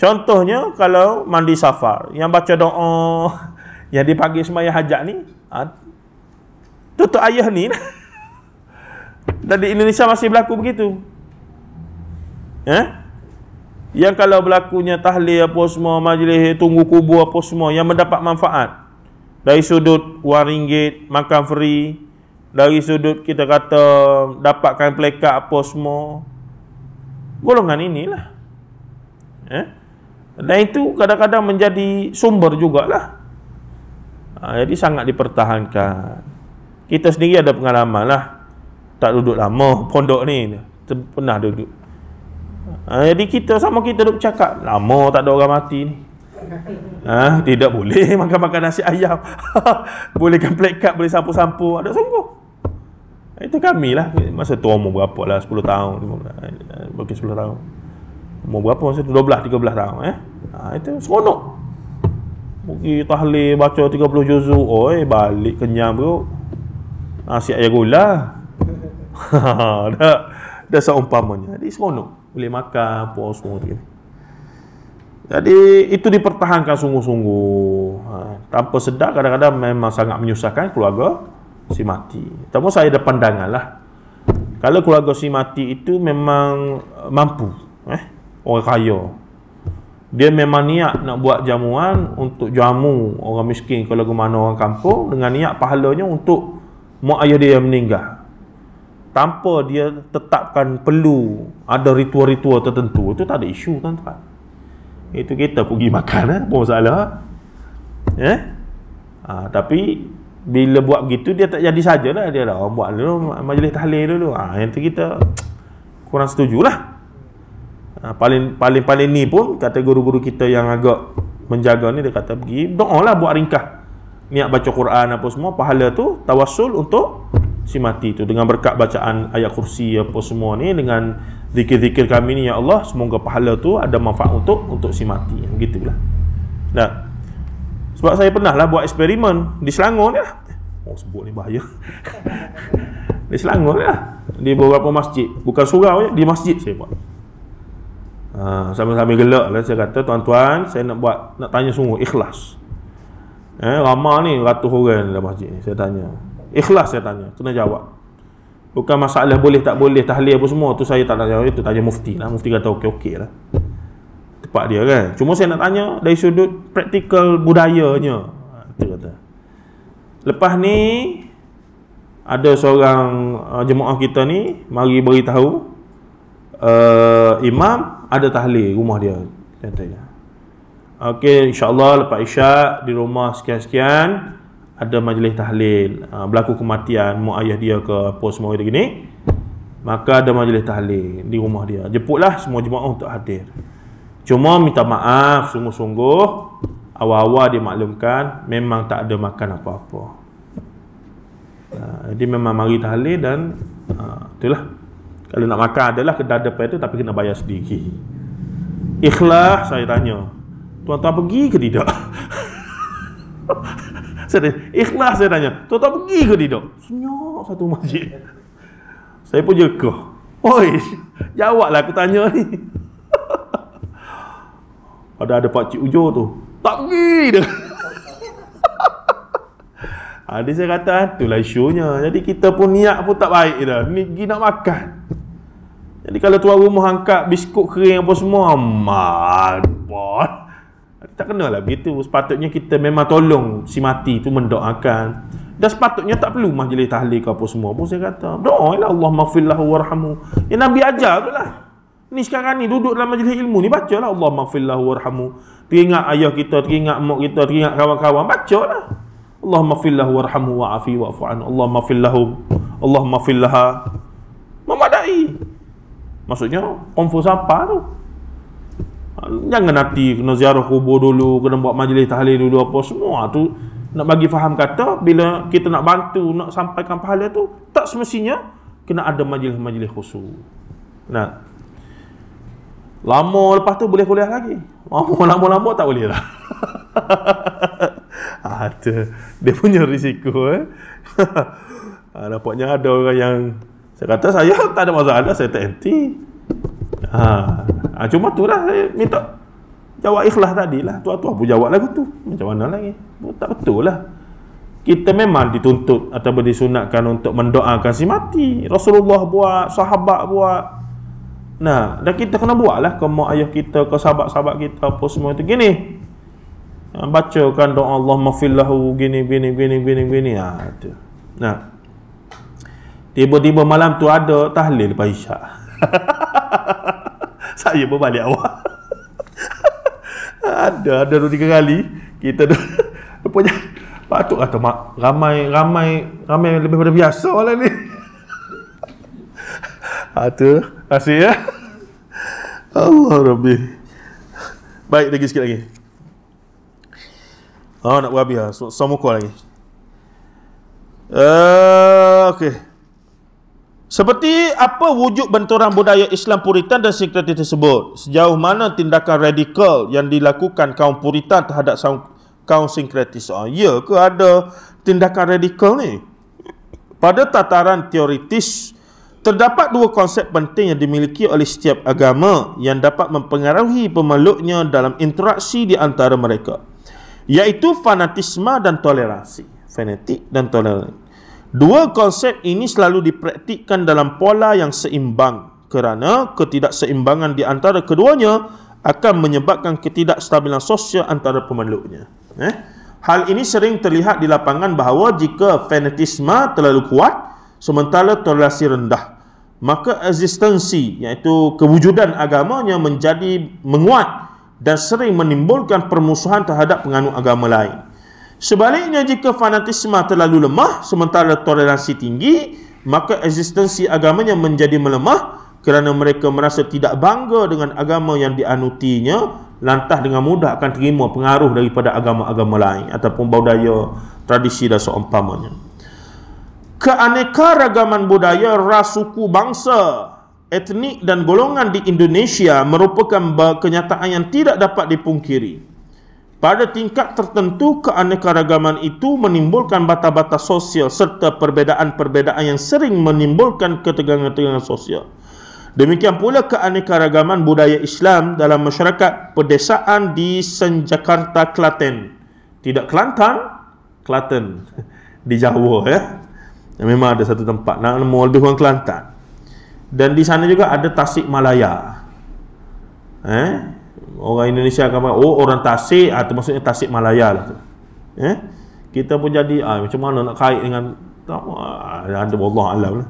Contohnya kalau mandi safar, yang baca doa, yang dipanggil semaya hajat ni, ha, tutup ayah ni. Dan di Indonesia masih berlaku begitu. Eh? Ya? Yang kalau berlakunya tahlil apa semua, majlis tunggu kubur apa semua yang mendapat manfaat. Dari sudut wang ringgit, makan free, dari sudut kita kata dapatkan plekat apa semua. Golongan inilah. Eh? Dan itu kadang-kadang menjadi sumber jugalah. Ha, jadi sangat dipertahankan. Kita sendiri ada pengalaman lah. Tak duduk lama pondok ni. Pernah duduk Ha, jadi kita sama kita duk cakap Lama tak ada orang mati ni Ah, ha, tidak boleh makan-makan nasi ayam. boleh kan plate cup, boleh sampu-sampu. Ada sungguh. Ha, itu kami lah. Masa tu umur berapa lah? 10 tahun. Eh, mungkin 10 tahun. Umur berapa masa tu? 12, 13 tahun. Eh? Ha, itu seronok. Mungkin tahlil baca 30 juzu, Oi, balik kenyang bro. Nasi ayam gula. Ha, dah, dah seumpamanya. Jadi seronok boleh makan apa semua tu. Jadi itu dipertahankan sungguh-sungguh. Ha, tanpa sedar kadang-kadang memang sangat menyusahkan keluarga si mati. Tapi saya ada pandangan lah. Kalau keluarga si mati itu memang eh, mampu. Eh? Orang kaya. Dia memang niat nak buat jamuan untuk jamu orang miskin kalau ke mana orang kampung dengan niat pahalanya untuk mak ayah dia yang meninggal tanpa dia tetapkan perlu ada ritual-ritual tertentu itu tak ada isu kan tuan itu kita pergi makan eh? apa masalah eh ha, tapi bila buat begitu dia tak jadi sajalah dia dah oh, buat dulu majlis tahlil dulu ha, yang tu kita kurang setujulah ha, paling paling paling ni pun kata guru-guru kita yang agak menjaga ni dia kata pergi doa lah buat ringkah niat baca Quran apa semua pahala tu tawasul untuk si mati itu dengan berkat bacaan ayat kursi apa semua ni dengan zikir-zikir kami ni ya Allah semoga pahala tu ada manfaat untuk untuk si mati gitulah. Nah. Sebab saya pernah lah buat eksperimen di Selangor ya. Oh sebut ni bahaya. di Selangor ya. Di beberapa masjid, bukan surau ya, di masjid saya buat. Ha, sambil-sambil gelak lah, saya kata tuan-tuan saya nak buat nak tanya sungguh ikhlas eh, ramah ni ratus orang dalam masjid ni saya tanya Ikhlas saya tanya, kena jawab. Bukan masalah boleh tak boleh tahlil apa semua tu saya tak nak jawab itu tanya mufti lah. Mufti kata okey okey lah. Tepat dia kan. Cuma saya nak tanya dari sudut praktikal budayanya. Itu ha, kata. Lepas ni ada seorang uh, jemaah kita ni mari beritahu uh, imam ada tahlil rumah dia contohnya. Okey insyaallah lepas isyak di rumah sekian-sekian ada majlis tahlil ah, berlaku kematian mak ayah dia ke apa semua dia gini maka ada majlis tahlil di rumah dia jemputlah semua jemaah untuk hadir cuma minta maaf sungguh-sungguh awal-awal dia maklumkan memang tak ada makan apa-apa ah, jadi memang mari tahlil dan ah, itulah kalau nak makan adalah kedai depan itu tapi kena bayar sendiri ikhlas saya tanya tuan-tuan pergi ke tidak saya tanya, ikhlas saya tanya, tuan-tuan pergi ke dok? Senyap satu masjid. Saya pun jeka. Oi, jawablah aku tanya ni. Ada ada pak cik ujo tu. Tak pergi dia. Adik saya kata itulah isunya. Jadi kita pun niat pun tak baik dah. Ni gi nak makan. Jadi kalau tuan rumah angkat biskut kering apa semua, mampun tak lah, begitu sepatutnya kita memang tolong si mati tu mendoakan dan sepatutnya tak perlu majlis tahlil ke apa semua pun saya kata doa lah Allah mafillahu warhamu ya Nabi ajar tu lah ni sekarang ni duduk dalam majlis ilmu ni baca lah Allah mafillahu warhamu teringat ayah kita teringat mak kita teringat kawan-kawan baca lah Allah mafillahu warhamu wa'afi wa'afu'an Allah mafillahu Allah mafillaha memadai maksudnya konfus apa tu Jangan nanti kena ziarah kubur dulu, kena buat majlis tahlil dulu apa semua tu nak bagi faham kata bila kita nak bantu nak sampaikan pahala tu tak semestinya kena ada majlis-majlis khusus. Nah. Lama lepas tu boleh kuliah lagi. Lama lama lama tak boleh lah. ada dia punya risiko eh. Ha, nampaknya ada orang yang saya kata saya tak ada masalah saya tak anti. Ha. ha. cuma tu lah minta jawab ikhlas tadi lah tuan-tuan pun jawab lagu tu macam mana lagi tak betul lah kita memang dituntut atau disunatkan untuk mendoakan si mati Rasulullah buat sahabat buat nah dan kita kena buat lah ke mak ayah kita ke sahabat-sahabat kita apa semua itu gini ha, Baca kan, doa Allah mafillahu gini gini gini gini gini ha, tu. nah tiba-tiba malam tu ada tahlil Pak Isyak saya pun balik awal ada ada dua tiga kali kita dah rupanya patut kata lah, mak ramai ramai ramai lebih daripada biasa orang ni ada ha, kasih ya Allah Rabbi baik lagi sikit lagi oh nak buat habis lah so, so muka lagi uh, eh, okay. Seperti apa wujud benturan budaya Islam Puritan dan Sekretari tersebut? Sejauh mana tindakan radikal yang dilakukan kaum Puritan terhadap kaum Sekretari? Oh, ya ke ada tindakan radikal ni? Pada tataran teoritis, terdapat dua konsep penting yang dimiliki oleh setiap agama yang dapat mempengaruhi pemeluknya dalam interaksi di antara mereka. Iaitu fanatisme dan toleransi. Fanatik dan toleransi. Dua konsep ini selalu dipraktikkan dalam pola yang seimbang kerana ketidakseimbangan di antara keduanya akan menyebabkan ketidakstabilan sosial antara pemeluknya. Eh? Hal ini sering terlihat di lapangan bahawa jika fanatisme terlalu kuat sementara toleransi rendah, maka eksistensi iaitu kewujudan agamanya menjadi menguat dan sering menimbulkan permusuhan terhadap penganut agama lain. Sebaliknya jika fanatisme terlalu lemah sementara toleransi tinggi, maka eksistensi agamanya menjadi melemah kerana mereka merasa tidak bangga dengan agama yang dianutinya lantas dengan mudah akan terima pengaruh daripada agama-agama lain ataupun budaya, tradisi dan seumpamanya. Keanekaragaman budaya, ras, suku, bangsa, etnik dan golongan di Indonesia merupakan kenyataan yang tidak dapat dipungkiri. Pada tingkat tertentu, keanekaragaman itu menimbulkan bata-bata sosial serta perbezaan-perbezaan yang sering menimbulkan ketegangan-ketegangan sosial. Demikian pula keanekaragaman budaya Islam dalam masyarakat pedesaan di Senjakarta, Klaten Tidak Kelantan, Klaten Di Jawa ya. Dan memang ada satu tempat, nama lebih kurang Kelantan. Dan di sana juga ada Tasik Malaya. Eh? orang Indonesia akan marah, oh orang Tasik atau ah, maksudnya Tasik Malaya lah tu. Eh? Kita pun jadi ah macam mana nak kait dengan tak ah, ada Allah alam lah.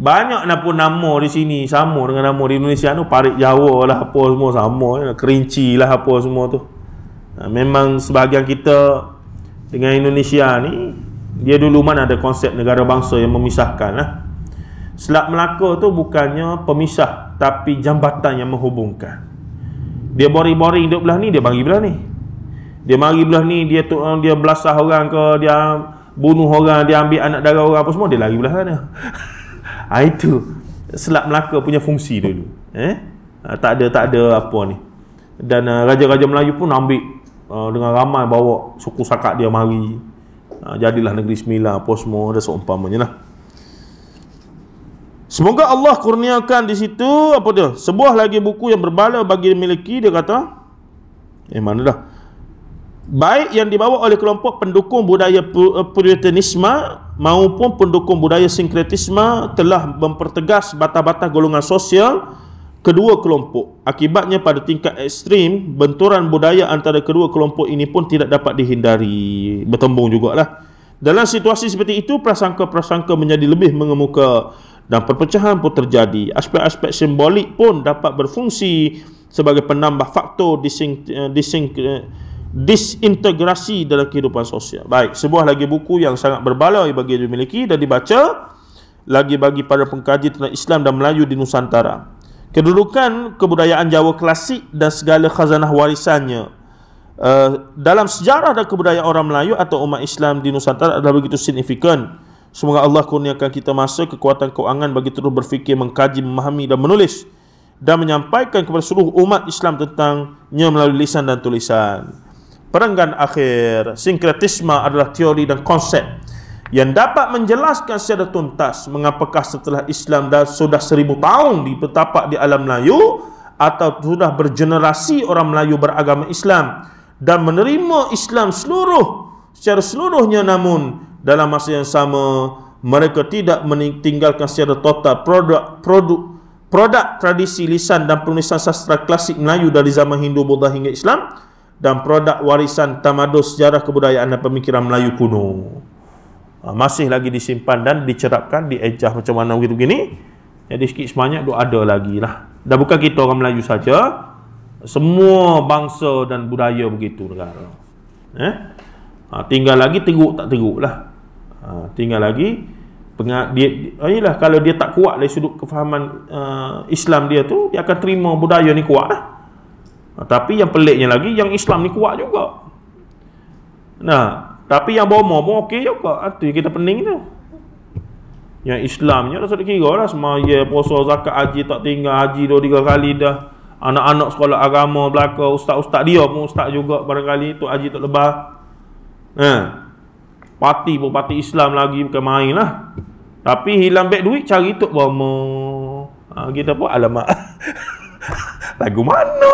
Banyak nak lah pun nama di sini sama dengan nama di Indonesia tu parit Jawa lah apa semua sama eh? kerinci lah apa semua tu. Ah, memang sebahagian kita dengan Indonesia ni dia dulu mana ada konsep negara bangsa yang memisahkan lah. Selat Melaka tu bukannya pemisah tapi jambatan yang menghubungkan dia boring-boring duduk belah ni dia bagi belah ni dia mari belah ni dia tu, uh, dia belasah orang ke dia bunuh orang dia ambil anak darah orang apa semua dia lari belah sana ha, itu selat Melaka punya fungsi dulu eh ha, tak ada tak ada apa ni dan uh, raja-raja Melayu pun ambil uh, dengan ramai bawa suku sakat dia mari ha, jadilah negeri Sembilan apa semua ada seumpamanya lah Semoga Allah kurniakan di situ apa dia? Sebuah lagi buku yang berbala bagi dimiliki dia kata. Eh mana dah? Baik yang dibawa oleh kelompok pendukung budaya eh, puritanisme maupun pendukung budaya sinkretisme telah mempertegas batas-batas golongan sosial kedua kelompok. Akibatnya pada tingkat ekstrim, benturan budaya antara kedua kelompok ini pun tidak dapat dihindari. Bertembung jugalah. Dalam situasi seperti itu, prasangka-prasangka menjadi lebih mengemuka dan perpecahan pun terjadi. Aspek-aspek simbolik pun dapat berfungsi sebagai penambah faktor dising, eh, dising, eh, disintegrasi dalam kehidupan sosial. Baik, sebuah lagi buku yang sangat berbaloi bagi dimiliki dan dibaca lagi bagi para pengkaji tentang Islam dan Melayu di Nusantara. Kedudukan kebudayaan Jawa klasik dan segala khazanah warisannya uh, dalam sejarah dan kebudayaan orang Melayu atau umat Islam di Nusantara adalah begitu signifikan. Semoga Allah kurniakan kita masa kekuatan keuangan bagi terus berfikir, mengkaji, memahami dan menulis dan menyampaikan kepada seluruh umat Islam tentangnya melalui lisan dan tulisan. Perenggan akhir, sinkretisme adalah teori dan konsep yang dapat menjelaskan secara tuntas mengapakah setelah Islam dah sudah seribu tahun di petapak di alam Melayu atau sudah bergenerasi orang Melayu beragama Islam dan menerima Islam seluruh secara seluruhnya namun dalam masa yang sama mereka tidak meninggalkan secara total produk produk produk tradisi lisan dan penulisan sastra klasik Melayu dari zaman Hindu Buddha hingga Islam dan produk warisan tamadun sejarah kebudayaan dan pemikiran Melayu kuno. Ha, masih lagi disimpan dan dicerapkan di ejah macam mana begitu gini. Jadi sikit sebanyak duk ada lagi lah. Dah bukan kita orang Melayu saja. Semua bangsa dan budaya begitu negara. Eh? Ha, tinggal lagi teruk tak teruk lah ha, tinggal lagi pengak dia, ialah oh, kalau dia tak kuat dari sudut kefahaman uh, Islam dia tu dia akan terima budaya ni kuat lah. ha, tapi yang peliknya lagi yang Islam ni kuat juga nah tapi yang bomo pun okey juga itu ha, kita pening tu yang Islamnya dah sudah kira lah semua ya puasa zakat haji tak tinggal haji dua tiga kali dah anak-anak sekolah agama belaka ustaz-ustaz dia pun ustaz juga barangkali tu haji tak lebah ha. Parti pun parti Islam lagi Bukan main lah Tapi hilang beg duit Cari tu bama ha, Kita pun alamak Lagu mana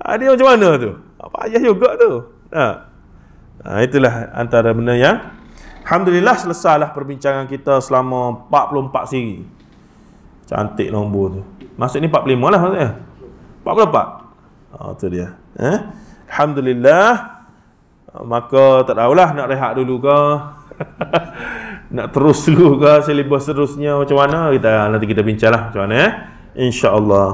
ha, Dia macam mana tu Apa ayah juga tu ha. ha. Itulah antara benda yang Alhamdulillah selesalah perbincangan kita Selama 44 siri Cantik nombor tu Maksud ni 45 lah maksudnya 44 Oh ha, tu dia eh? Alhamdulillah maka tak tahulah nak rehat dulu ke nak terus dulu ke selibas seterusnya macam mana kita nanti kita bincanglah macam mana eh insyaallah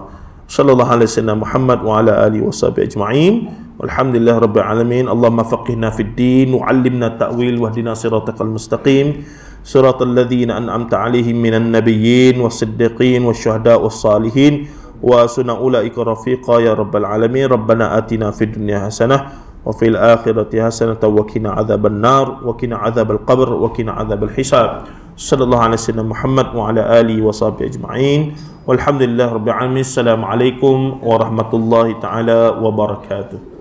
sallallahu alaihi wasallam Muhammad wa ala ali washabi ajmain walhamdulillah rabbil alamin Allah faqihna fid din wa'allimna ta'wil wahdina siratal mustaqim صراط الذين أنعمت عليهم من النبيين والصديقين والشهداء والصالحين وسنة ulaika rafiqa ya رب العالمين Rabbana atina في dunya حسنة وفي الآخرة حسنة وكنا عذاب النار وكنا عذاب القبر وكنا عذاب الحساب صلى الله على سيدنا محمد وعلى آله وصحبه أجمعين والحمد لله رب العالمين السلام عليكم ورحمة الله تعالى وبركاته